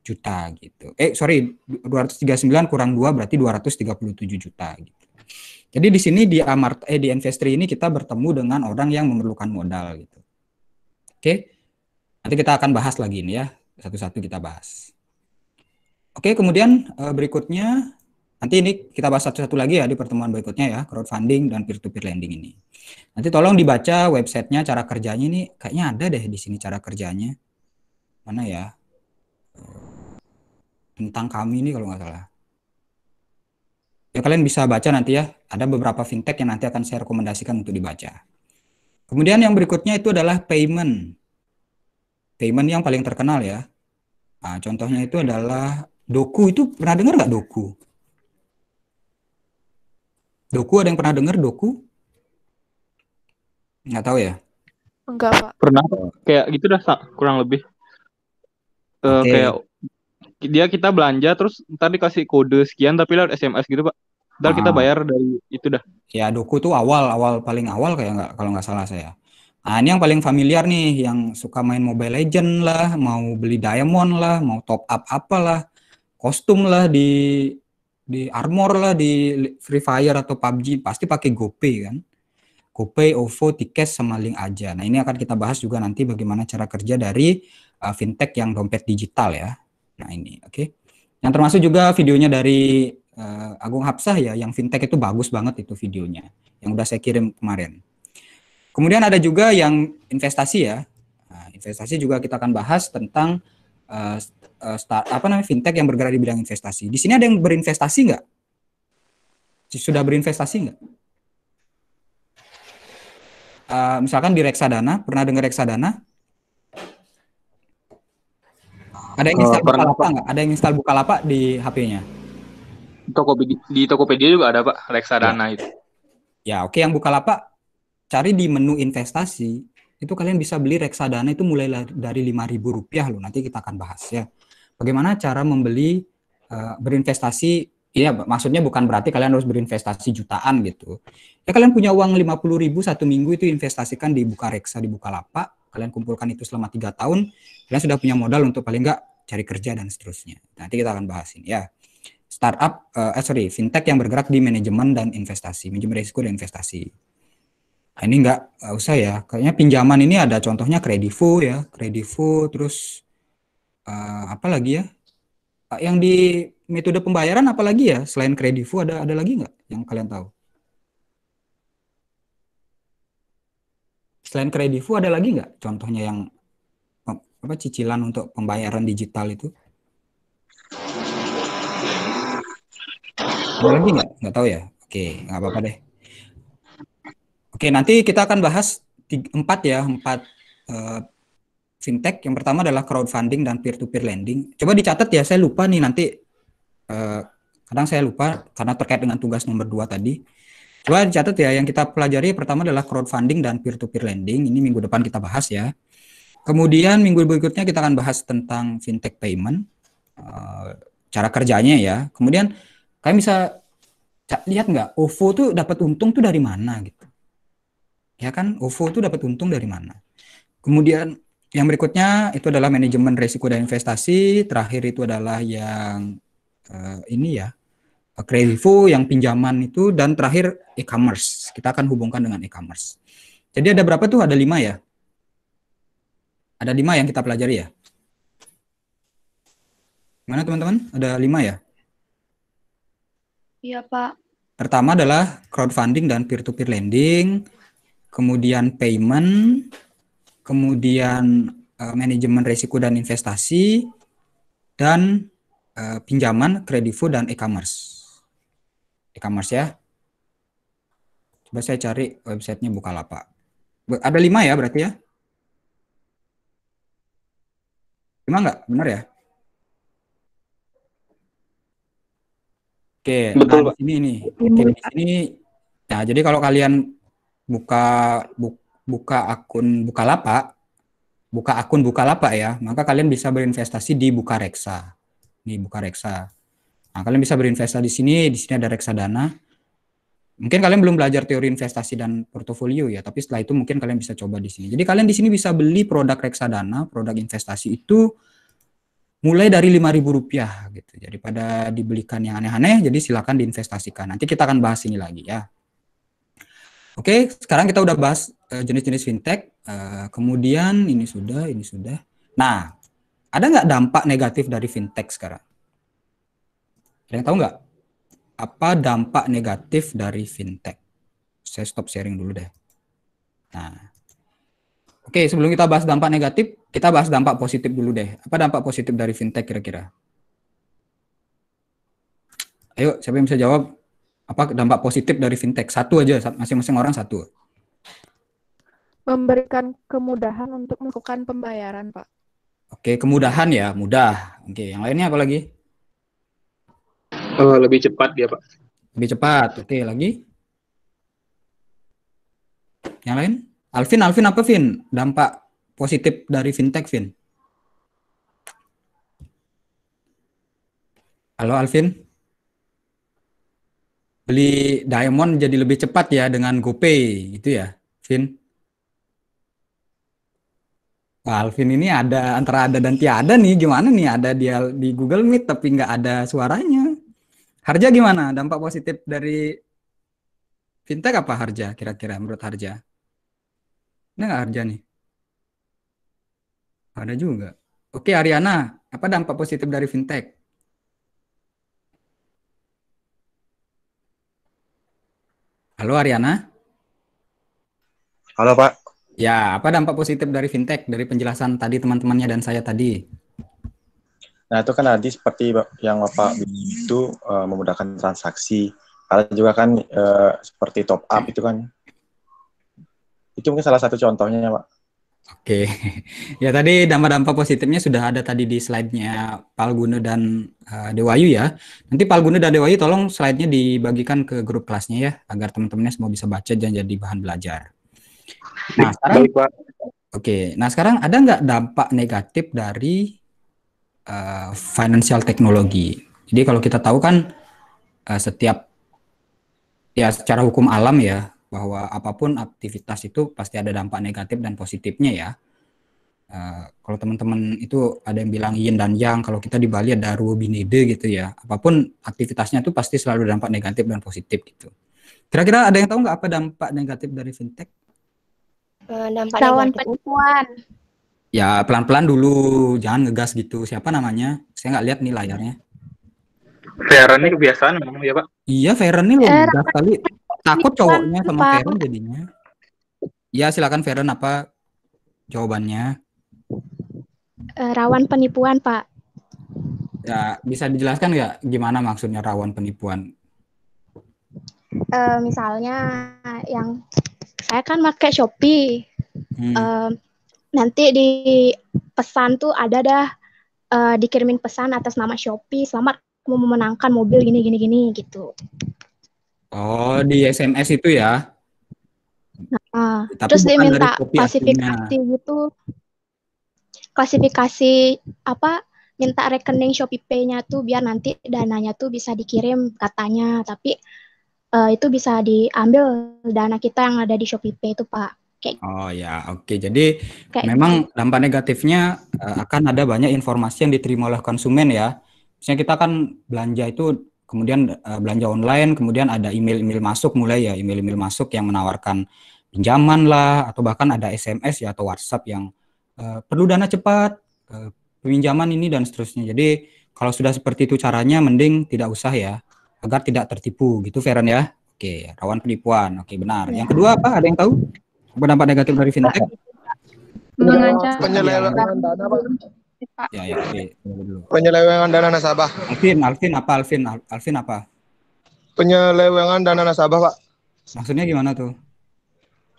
juta gitu. Eh sorry 239 kurang 2 berarti 237 juta gitu. Jadi di sini di Amart eh di Investri ini kita bertemu dengan orang yang memerlukan modal gitu. Oke. Nanti kita akan bahas lagi ini ya. Satu-satu kita bahas. Oke, kemudian eh, berikutnya Nanti ini kita bahas satu-satu lagi ya di pertemuan berikutnya ya, crowdfunding dan peer-to-peer lending ini. Nanti tolong dibaca websitenya, cara kerjanya ini kayaknya ada deh di sini cara kerjanya. Mana ya? Eh, tentang kami ini kalau nggak salah. Ya kalian bisa baca nanti ya, ada beberapa fintech yang nanti akan saya rekomendasikan untuk dibaca. Kemudian yang berikutnya itu adalah payment. Payment yang paling terkenal ya. Nah, contohnya itu adalah Doku itu pernah dengar nggak Doku? Doku ada yang pernah dengar doku? Nggak tahu ya? Enggak, Pak. Pernah. Kayak gitu dah, kurang lebih. Uh, Kayak dia kita belanja terus tadi kasih kode sekian tapi lewat SMS gitu, Pak. Ntar ah. kita bayar dari itu dah. Ya, doku tuh awal, awal paling awal kayak nggak kalau nggak salah saya. Nah, ini yang paling familiar nih, yang suka main Mobile Legend lah, mau beli diamond lah, mau top up apalah, kostum lah di di Armor lah di Free Fire atau PUBG pasti pakai GoPay kan. GoPay, OVO, Tiket sama link aja. Nah, ini akan kita bahas juga nanti bagaimana cara kerja dari uh, fintech yang dompet digital ya. Nah, ini oke. Okay. Yang termasuk juga videonya dari uh, Agung Hapsah ya yang fintech itu bagus banget itu videonya yang udah saya kirim kemarin. Kemudian ada juga yang investasi ya. Nah, investasi juga kita akan bahas tentang uh, uh, eh, start, apa namanya fintech yang bergerak di bidang investasi. Di sini ada yang berinvestasi nggak? Sudah berinvestasi nggak? Uh, misalkan di reksadana, pernah dengar reksadana? Ada yang eh, install uh, Bukalapak nggak? Ada yang install Bukalapak di HP-nya? Tokopedia, di Tokopedia juga ada Pak, reksadana ya. itu. Ya oke, okay. yang Bukalapak cari di menu investasi, itu kalian bisa beli reksadana itu mulai dari Rp5.000 loh. Nanti kita akan bahas ya. Bagaimana cara membeli uh, berinvestasi Iya, maksudnya bukan berarti kalian harus berinvestasi jutaan gitu. Ya kalian punya uang puluh ribu satu minggu itu investasikan di buka reksa, di lapak, Kalian kumpulkan itu selama tiga tahun. Kalian sudah punya modal untuk paling nggak cari kerja dan seterusnya. Nanti kita akan bahasin ya. Startup, uh, eh, sorry, fintech yang bergerak di manajemen dan investasi, manajemen risiko dan investasi. Nah, ini nggak usah ya. Kayaknya pinjaman ini ada contohnya kredivo ya, kredivo terus uh, apa lagi ya? Uh, yang di metode pembayaran apa lagi ya? Selain kredivo ada ada lagi nggak yang kalian tahu? Selain kredivo ada lagi nggak? Contohnya yang apa cicilan untuk pembayaran digital itu? Ada lagi nggak? Nggak tahu ya. Oke, nggak apa-apa deh. Oke, nanti kita akan bahas empat ya, empat uh, fintech. Yang pertama adalah crowdfunding dan peer-to-peer lending. Coba dicatat ya, saya lupa nih nanti. Eh, kadang saya lupa karena terkait dengan tugas nomor dua tadi. Coba dicatat ya, yang kita pelajari pertama adalah crowdfunding dan peer-to-peer -peer lending. Ini minggu depan kita bahas ya. Kemudian minggu berikutnya kita akan bahas tentang fintech payment, uh, cara kerjanya ya. Kemudian kalian bisa lihat nggak OVO tuh dapat untung tuh dari mana gitu. Ya kan, OVO tuh dapat untung dari mana. Kemudian yang berikutnya itu adalah manajemen risiko dan investasi. Terakhir itu adalah yang uh, ini ya kredivo, eh, yang pinjaman itu, dan terakhir e-commerce. Kita akan hubungkan dengan e-commerce. Jadi ada berapa tuh? Ada lima ya. Ada lima yang kita pelajari ya. Mana teman-teman? Ada lima ya? Iya Pak. Pertama adalah crowdfunding dan peer-to-peer -peer lending, kemudian payment, kemudian uh, manajemen risiko dan investasi, dan uh, pinjaman, kredivo, dan e-commerce. E-commerce ya. Coba saya cari websitenya Bukalapak. Ada lima ya berarti ya? Lima nggak? Benar ya? Oke, nah, Betul, nah, ini ini. Oke, ini. Nah, ya, jadi kalau kalian buka buka buka akun Bukalapak, buka akun Bukalapak ya, maka kalian bisa berinvestasi di buka Bukareksa. Nih Bukareksa. Nah, kalian bisa berinvestasi di sini, di sini ada reksadana. Mungkin kalian belum belajar teori investasi dan portofolio ya, tapi setelah itu mungkin kalian bisa coba di sini. Jadi kalian di sini bisa beli produk reksadana, produk investasi itu mulai dari rp 5000 gitu. Jadi pada dibelikan yang aneh-aneh, jadi silakan diinvestasikan. Nanti kita akan bahas ini lagi ya. Oke, sekarang kita udah bahas eh, jenis-jenis uh, fintech. Uh, kemudian ini sudah, ini sudah. Nah, ada nggak dampak negatif dari fintech sekarang? Ada yang tahu nggak? Apa dampak negatif dari fintech? Saya stop sharing dulu deh. Nah, oke sebelum kita bahas dampak negatif, kita bahas dampak positif dulu deh. Apa dampak positif dari fintech kira-kira? Ayo, siapa yang bisa jawab? apa dampak positif dari fintech? Satu aja, masing-masing orang satu. Memberikan kemudahan untuk melakukan pembayaran, Pak. Oke, kemudahan ya, mudah. Oke, yang lainnya apa lagi? Oh, lebih cepat dia, Pak. Lebih cepat. Oke, lagi? Yang lain? Alvin, Alvin apa, Vin? Dampak positif dari fintech, Vin? Halo, Alvin? beli diamond jadi lebih cepat ya dengan GoPay gitu ya, Vin? Alvin ini ada antara ada dan tiada nih. Gimana nih ada dia di Google Meet tapi nggak ada suaranya. Harja gimana? Dampak positif dari fintech apa Harja kira-kira menurut Harja? Ini nggak Harja nih? Ada juga. Oke Ariana, apa dampak positif dari fintech? Halo Ariana. Halo Pak. Ya, apa dampak positif dari fintech dari penjelasan tadi teman-temannya dan saya tadi? Nah itu kan tadi seperti yang Bapak bilang itu uh, memudahkan transaksi. Ada juga kan uh, seperti top up itu kan. Itu mungkin salah satu contohnya Pak. Oke, ya tadi dampak-dampak positifnya sudah ada tadi di slide-nya Palguna dan uh, Dewayu ya. Nanti Palguna dan Dewayu tolong slide-nya dibagikan ke grup kelasnya ya, agar teman-temannya semua bisa baca dan jadi bahan belajar. Nah sekarang, oke, okay. nah sekarang ada nggak dampak negatif dari uh, financial technology? Jadi kalau kita tahu kan uh, setiap ya secara hukum alam ya bahwa apapun aktivitas itu pasti ada dampak negatif dan positifnya ya. Uh, kalau teman-teman itu ada yang bilang yin dan yang, kalau kita di Bali ada binide gitu ya. Apapun aktivitasnya itu pasti selalu dampak negatif dan positif gitu. Kira-kira ada yang tahu nggak apa dampak negatif dari fintech? Uh, dampak Lawan negatif. penipuan. Ya pelan-pelan dulu, jangan ngegas gitu. Siapa namanya? Saya nggak lihat nih layarnya. Feren ini kebiasaan memang ya Pak? Iya Feren ini loh, kali takut cowoknya sama Veron jadinya ya silakan Veron apa jawabannya eh, rawan penipuan pak ya bisa dijelaskan nggak gimana maksudnya rawan penipuan uh, misalnya yang saya kan pakai Shopee hmm. uh, nanti di pesan tuh ada dah uh, dikirimin pesan atas nama Shopee selamat mau memenangkan mobil gini gini gini gitu Oh, di SMS itu ya? Nah, Tapi terus dia minta klasifikasi gitu. Klasifikasi apa? Minta rekening Shopee Pay-nya tuh biar nanti dananya tuh bisa dikirim katanya, tapi uh, itu bisa diambil dana kita yang ada di Shopee Pay itu, Pak. Kayak oh ya, oke. Okay. Jadi kayak memang gitu. dampak negatifnya uh, akan ada banyak informasi yang diterima oleh konsumen ya. Misalnya kita kan belanja itu kemudian uh, belanja online, kemudian ada email-email masuk mulai ya email-email masuk yang menawarkan pinjaman lah atau bahkan ada SMS ya atau WhatsApp yang uh, perlu dana cepat, uh, peminjaman ini dan seterusnya. Jadi kalau sudah seperti itu caranya mending tidak usah ya agar tidak tertipu gitu Feren ya. Oke, rawan penipuan. Oke, benar. Iya. Yang kedua apa? Ada yang tahu? Berdampak negatif dari fintech? Mengancam Pak. Ya, ya, oke. Penyelewengan dana nasabah. Alvin, Alvin apa Alvin? Alvin apa? Penyelewengan dana nasabah, Pak. Maksudnya gimana tuh?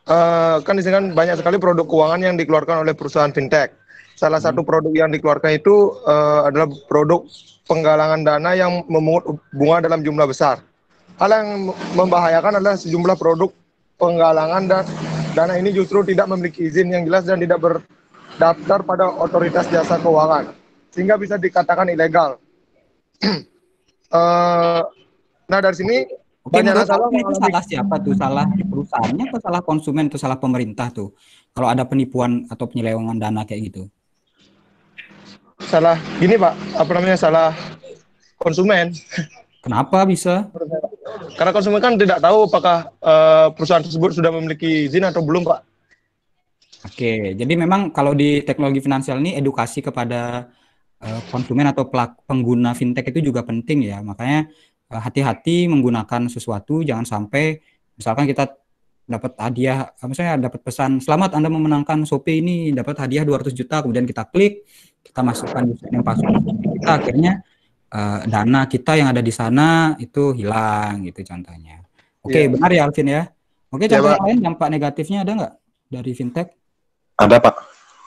Uh, kan di sini kan banyak sekali produk keuangan yang dikeluarkan oleh perusahaan fintech. Salah hmm. satu produk yang dikeluarkan itu uh, adalah produk penggalangan dana yang memungut bunga dalam jumlah besar. Hal yang membahayakan adalah sejumlah produk penggalangan dan dana ini justru tidak memiliki izin yang jelas dan tidak ber, daftar pada otoritas jasa keuangan sehingga bisa dikatakan ilegal. uh, nah dari sini Oke, banyak salah itu salah siapa tuh? Salah perusahaannya atau salah konsumen atau salah pemerintah tuh? Kalau ada penipuan atau penyelewengan dana kayak gitu. Salah gini Pak, apa namanya salah konsumen. Kenapa bisa? Karena konsumen kan tidak tahu apakah uh, perusahaan tersebut sudah memiliki izin atau belum Pak. Oke, jadi memang kalau di teknologi finansial ini edukasi kepada uh, konsumen atau pelaku, pengguna fintech itu juga penting ya. Makanya eh, hati-hati uh, menggunakan sesuatu, jangan sampai misalkan kita dapat hadiah, eh, misalnya dapat pesan selamat Anda memenangkan Shopee ini dapat hadiah 200 juta, kemudian kita klik, kita masukkan username palsu, kita akhirnya uh, dana kita yang ada di sana itu hilang gitu contohnya. Oke, yeah. benar ya Alvin ya. Oke, iya, contoh yeah, lain dampak negatifnya ada nggak dari fintech? Ada Pak.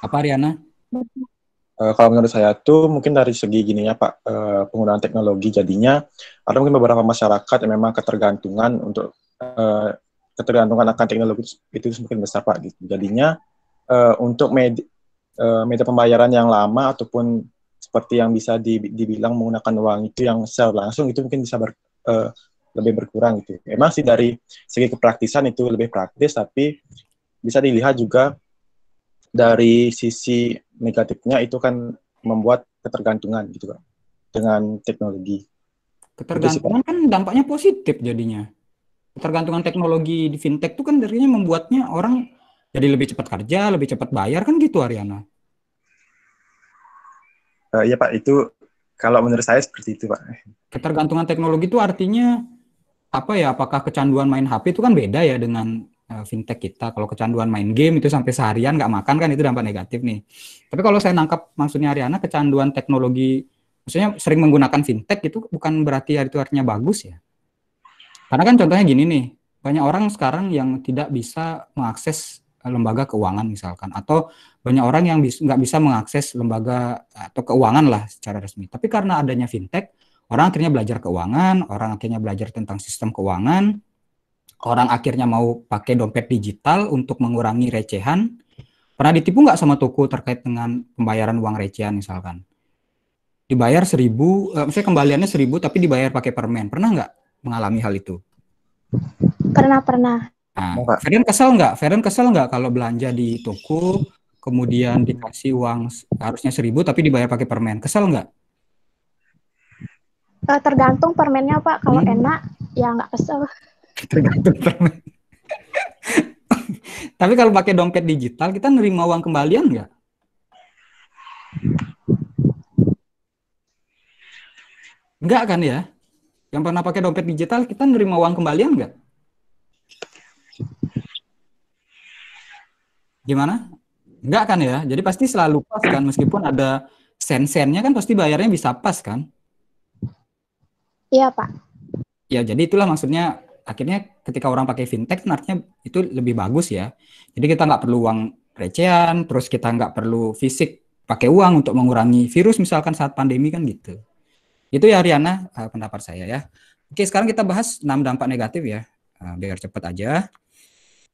Apa Ariana? Uh, kalau menurut saya tuh mungkin dari segi gini ya Pak uh, penggunaan teknologi jadinya ada mungkin beberapa masyarakat yang memang ketergantungan untuk uh, ketergantungan akan teknologi itu, mungkin semakin besar Pak gitu. Jadinya uh, untuk med uh, media pembayaran yang lama ataupun seperti yang bisa dibilang menggunakan uang itu yang sel langsung itu mungkin bisa ber, uh, lebih berkurang gitu. Emang sih dari segi kepraktisan itu lebih praktis tapi bisa dilihat juga dari sisi negatifnya itu kan membuat ketergantungan gitu kan dengan teknologi. Ketergantungan kan dampaknya positif jadinya. Ketergantungan teknologi di fintech itu kan darinya membuatnya orang jadi lebih cepat kerja, lebih cepat bayar kan gitu Ariana. Uh, iya Pak, itu kalau menurut saya seperti itu Pak. Ketergantungan teknologi itu artinya apa ya? Apakah kecanduan main HP itu kan beda ya dengan Eh, fintech kita. Kalau kecanduan main game itu sampai seharian nggak makan kan itu dampak negatif nih. Tapi kalau saya nangkap maksudnya Ariana kecanduan teknologi, maksudnya sering menggunakan fintech itu bukan berarti itu artinya bagus ya. Karena kan contohnya gini nih, banyak orang sekarang yang tidak bisa mengakses eh, lembaga keuangan misalkan atau banyak orang yang nggak bisa mengakses lembaga atau keuangan lah secara resmi. Tapi karena adanya fintech, orang akhirnya belajar keuangan, orang akhirnya belajar tentang sistem keuangan, orang akhirnya mau pakai dompet digital untuk mengurangi recehan. Pernah ditipu nggak sama toko terkait dengan pembayaran uang recehan misalkan? Dibayar seribu, eh, saya kembaliannya seribu tapi dibayar pakai permen. Pernah nggak mengalami hal itu? Pernah, pernah. Nah, Enggak. kesel nggak? Ferdian kesel nggak kalau belanja di toko kemudian dikasih uang harusnya seribu tapi dibayar pakai permen? Kesel nggak? Eh, tergantung permennya pak. Kalau hmm. enak ya nggak kesel tergantung terima tapi kalau pakai dompet digital kita nerima uang kembalian nggak nggak kan ya yang pernah pakai dompet digital kita nerima uang kembalian nggak gimana nggak kan ya jadi pasti selalu pas kan meskipun ada sen-sennya kan pasti bayarnya bisa pas kan iya pak ya jadi itulah maksudnya akhirnya ketika orang pakai fintech kan artinya itu lebih bagus ya. Jadi kita nggak perlu uang recehan, terus kita nggak perlu fisik pakai uang untuk mengurangi virus misalkan saat pandemi kan gitu. Itu ya Riana eh, pendapat saya ya. Oke sekarang kita bahas 6 dampak negatif ya, eh, biar cepat aja.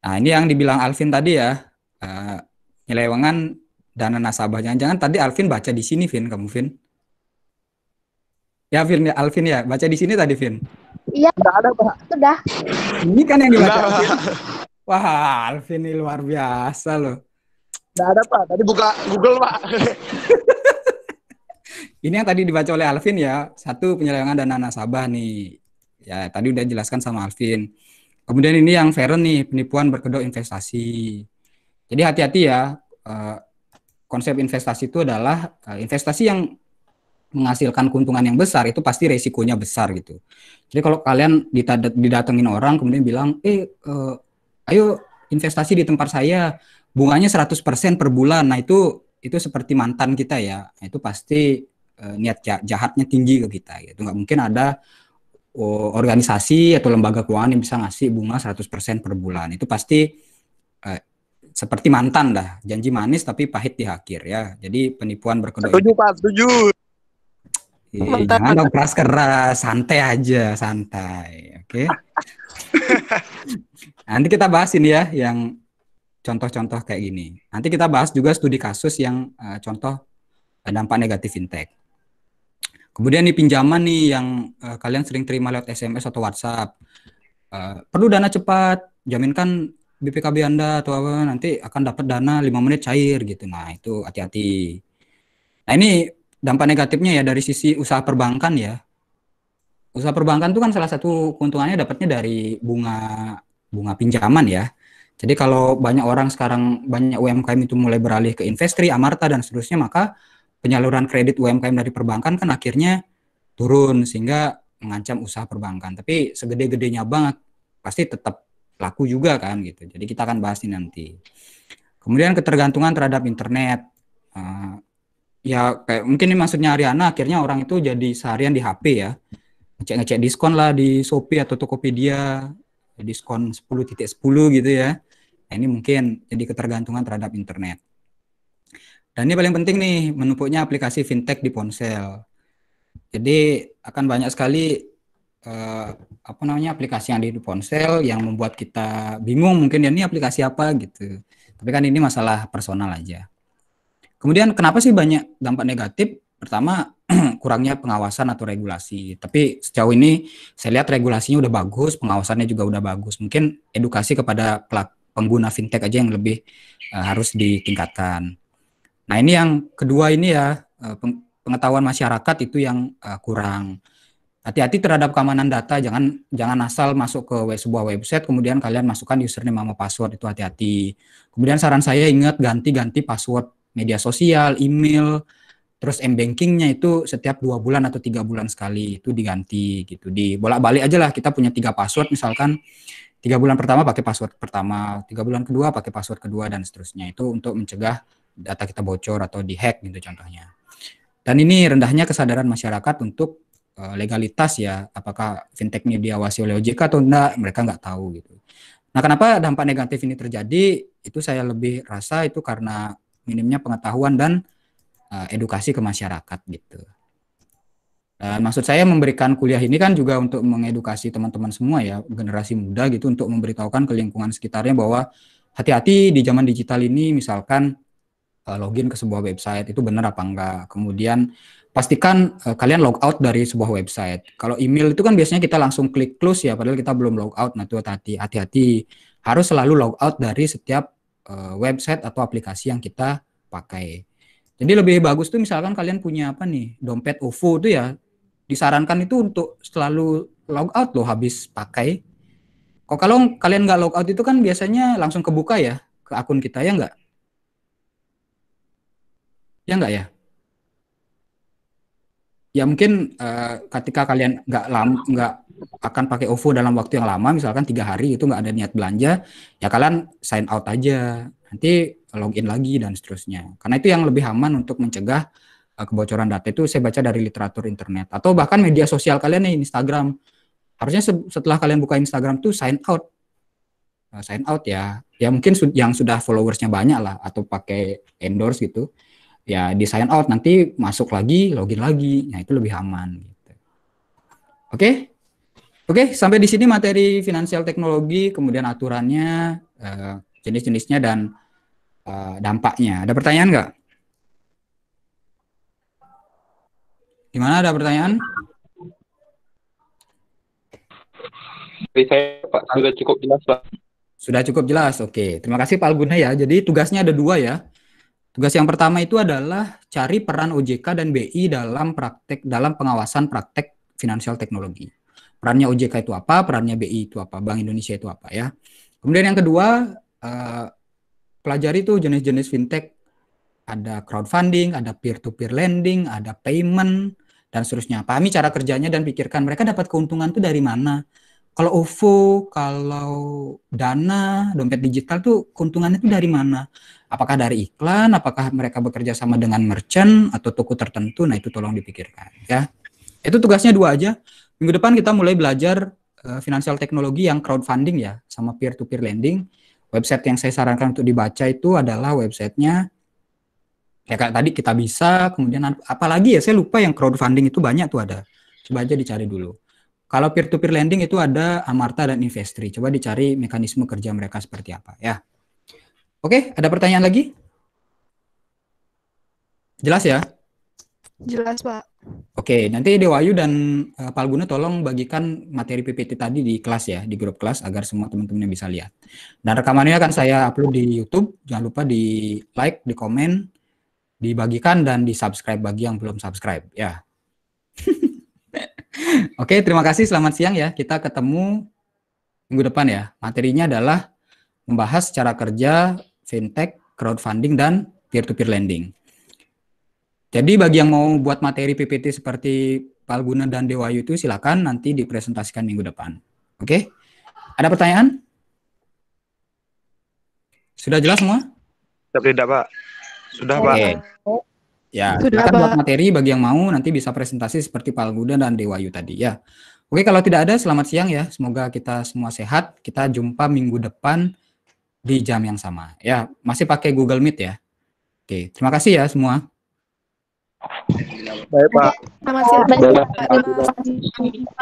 Nah ini yang dibilang Alvin tadi ya, eh, nilai uangan dana nasabah. Jangan-jangan tadi Alvin baca di sini Vin, kamu Vin. Ya Vin, Alvin ya, baca di sini tadi Vin. Iya. Enggak ada, Pak. Sudah. Ini kan yang dibaca. Wah, Alvin ini luar biasa loh. Tidak ada, Pak. Tadi buka Google, Pak. ini yang tadi dibaca oleh Alvin ya. Satu penyelewengan dana nasabah nih. Ya, tadi udah jelaskan sama Alvin. Kemudian ini yang Feren nih, penipuan berkedok investasi. Jadi hati-hati ya. Eh, konsep investasi itu adalah eh, investasi yang menghasilkan keuntungan yang besar itu pasti resikonya besar gitu. Jadi kalau kalian didatengin orang kemudian bilang, "Eh, uh, ayo investasi di tempat saya, bunganya 100% per bulan." Nah, itu itu seperti mantan kita ya. Nah, itu pasti uh, niat jahatnya tinggi ke kita Itu nggak mungkin ada uh, organisasi atau lembaga keuangan yang bisa ngasih bunga 100% per bulan. Itu pasti uh, seperti mantan dah, janji manis tapi pahit di akhir ya. Jadi penipuan berkedok. Setuju Pak, setuju. Iya, jangan dong keras keras, santai aja, santai. Oke. Okay? Nanti kita bahas ini ya yang contoh-contoh kayak gini. Nanti kita bahas juga studi kasus yang uh, contoh dampak negatif fintech. Kemudian nih pinjaman nih yang uh, kalian sering terima lewat SMS atau WhatsApp. Uh, perlu dana cepat, jaminkan BPKB Anda atau apa nanti akan dapat dana 5 menit cair gitu. Nah, itu hati-hati. Nah, ini dampak negatifnya ya dari sisi usaha perbankan ya. Usaha perbankan itu kan salah satu keuntungannya dapatnya dari bunga bunga pinjaman ya. Jadi kalau banyak orang sekarang banyak UMKM itu mulai beralih ke investri, amarta dan seterusnya maka penyaluran kredit UMKM dari perbankan kan akhirnya turun sehingga mengancam usaha perbankan. Tapi segede-gedenya banget pasti tetap laku juga kan gitu. Jadi kita akan bahas ini nanti. Kemudian ketergantungan terhadap internet. Ah, ya kayak mungkin ini maksudnya Ariana akhirnya orang itu jadi seharian di HP ya ngecek-ngecek diskon lah di Shopee atau Tokopedia diskon 10.10 .10 gitu ya nah, ini mungkin jadi ketergantungan terhadap internet dan ini paling penting nih menumpuknya aplikasi fintech di ponsel jadi akan banyak sekali eh, apa namanya aplikasi yang ada di ponsel yang membuat kita bingung mungkin ya ini aplikasi apa gitu tapi kan ini masalah personal aja Kemudian kenapa sih banyak dampak negatif? Pertama, kurangnya pengawasan atau regulasi. Tapi sejauh ini saya lihat regulasinya udah bagus, pengawasannya juga udah bagus. Mungkin edukasi kepada pelaku pengguna fintech aja yang lebih uh, harus ditingkatkan. Nah ini yang kedua ini ya eh, pengetahuan masyarakat itu yang uh, kurang. Hati-hati terhadap keamanan data, jangan jangan asal masuk ke sebuah website kemudian kalian masukkan username sama password itu hati-hati. Kemudian saran saya ingat ganti-ganti password media sosial, email, terus m bankingnya itu setiap dua bulan atau tiga bulan sekali itu diganti gitu di bolak balik aja lah kita punya tiga password misalkan tiga bulan pertama pakai password pertama tiga bulan kedua pakai password kedua dan seterusnya itu untuk mencegah data kita bocor atau dihack gitu contohnya dan ini rendahnya kesadaran masyarakat untuk uh, legalitas ya apakah fintechnya diawasi oleh OJK atau enggak mereka nggak tahu gitu nah kenapa dampak negatif ini terjadi itu saya lebih rasa itu karena minimnya pengetahuan dan uh, edukasi ke masyarakat gitu. Dan maksud saya memberikan kuliah ini kan juga untuk mengedukasi teman-teman semua ya, generasi muda gitu untuk memberitahukan ke lingkungan sekitarnya bahwa hati-hati di zaman digital ini misalkan uh, login ke sebuah website itu benar apa enggak. Kemudian pastikan uh, kalian log out dari sebuah website. Kalau email itu kan biasanya kita langsung klik close ya padahal kita belum log out. Nah, itu hati-hati. harus selalu log out dari setiap Eh, website atau aplikasi yang kita pakai. Jadi lebih bagus tuh misalkan kalian punya apa nih dompet UFO tuh ya disarankan itu untuk selalu log out loh habis pakai. Kok kalau kalian nggak log out itu kan biasanya langsung kebuka ya ke akun kita ya nggak? Ya nggak ya? Ya mungkin uh, ketika kalian nggak lama nggak akan pakai OVO dalam waktu yang lama, misalkan tiga hari itu nggak ada niat belanja, ya kalian sign out aja, nanti login lagi dan seterusnya. Karena itu yang lebih aman untuk mencegah uh, kebocoran data itu saya baca dari literatur internet atau bahkan media sosial kalian nih Instagram. Harusnya setelah kalian buka Instagram tuh sign out, uh, sign out ya. Ya mungkin su yang sudah followersnya banyak lah atau pakai endorse gitu, ya di sign out nanti masuk lagi, login lagi, nah itu lebih aman. Gitu. Oke. Okay? Oke, sampai di sini materi finansial teknologi, kemudian aturannya, eh, jenis-jenisnya dan eh, dampaknya. Ada pertanyaan nggak? Gimana ada pertanyaan? Jadi saya Pak sudah cukup jelas Pak. Sudah cukup jelas, oke. Terima kasih Pak Alguna ya. Jadi tugasnya ada dua ya. Tugas yang pertama itu adalah cari peran OJK dan BI dalam praktek dalam pengawasan praktek finansial teknologi perannya OJK itu apa, perannya BI itu apa, Bank Indonesia itu apa ya. Kemudian yang kedua, uh, pelajari tuh jenis-jenis fintech, ada crowdfunding, ada peer-to-peer lending, ada payment, dan seterusnya. Pahami cara kerjanya dan pikirkan mereka dapat keuntungan tuh dari mana. Kalau OVO, kalau Dana, dompet digital tuh keuntungannya tuh dari mana? Apakah dari iklan? Apakah mereka bekerja sama dengan merchant atau toko tertentu? Nah itu tolong dipikirkan ya. Itu tugasnya dua aja Minggu depan kita mulai belajar uh, eh, finansial teknologi yang crowdfunding ya, sama peer-to-peer -peer lending. Website yang saya sarankan untuk dibaca itu adalah websitenya ya kayak tadi kita bisa, kemudian apalagi ya saya lupa yang crowdfunding itu banyak tuh ada. Coba aja dicari dulu. Kalau peer-to-peer -peer lending itu ada Amarta dan Investri. Coba dicari mekanisme kerja mereka seperti apa ya. Oke, ada pertanyaan lagi? Jelas ya? Jelas, Pak. Oke, nanti Dewa Dewayu dan uh, eh, Palguna tolong bagikan materi PPT tadi di kelas ya, di grup kelas agar semua teman-teman bisa lihat. Dan rekamannya akan saya upload di YouTube. Jangan lupa di like, di komen, dibagikan dan di subscribe bagi yang belum subscribe ya. Oke, terima kasih. Selamat siang ya. Kita ketemu minggu depan ya. Materinya adalah membahas cara kerja fintech, crowdfunding dan peer to -peer lending. Jadi bagi yang mau buat materi PPT seperti Palguna dan Dewayu itu silakan nanti dipresentasikan minggu depan. Oke? Ada pertanyaan? Sudah jelas semua? Tidak, Pak. Sudah, Pak. Okay. Ya, Sudah, kita buat materi bagi yang mau nanti bisa presentasi seperti Palguna dan Dewayu tadi ya. Oke, kalau tidak ada selamat siang ya. Semoga kita semua sehat. Kita jumpa minggu depan di jam yang sama. Ya, masih pakai Google Meet ya. Oke, terima kasih ya semua. Baik Pak. Terima kasih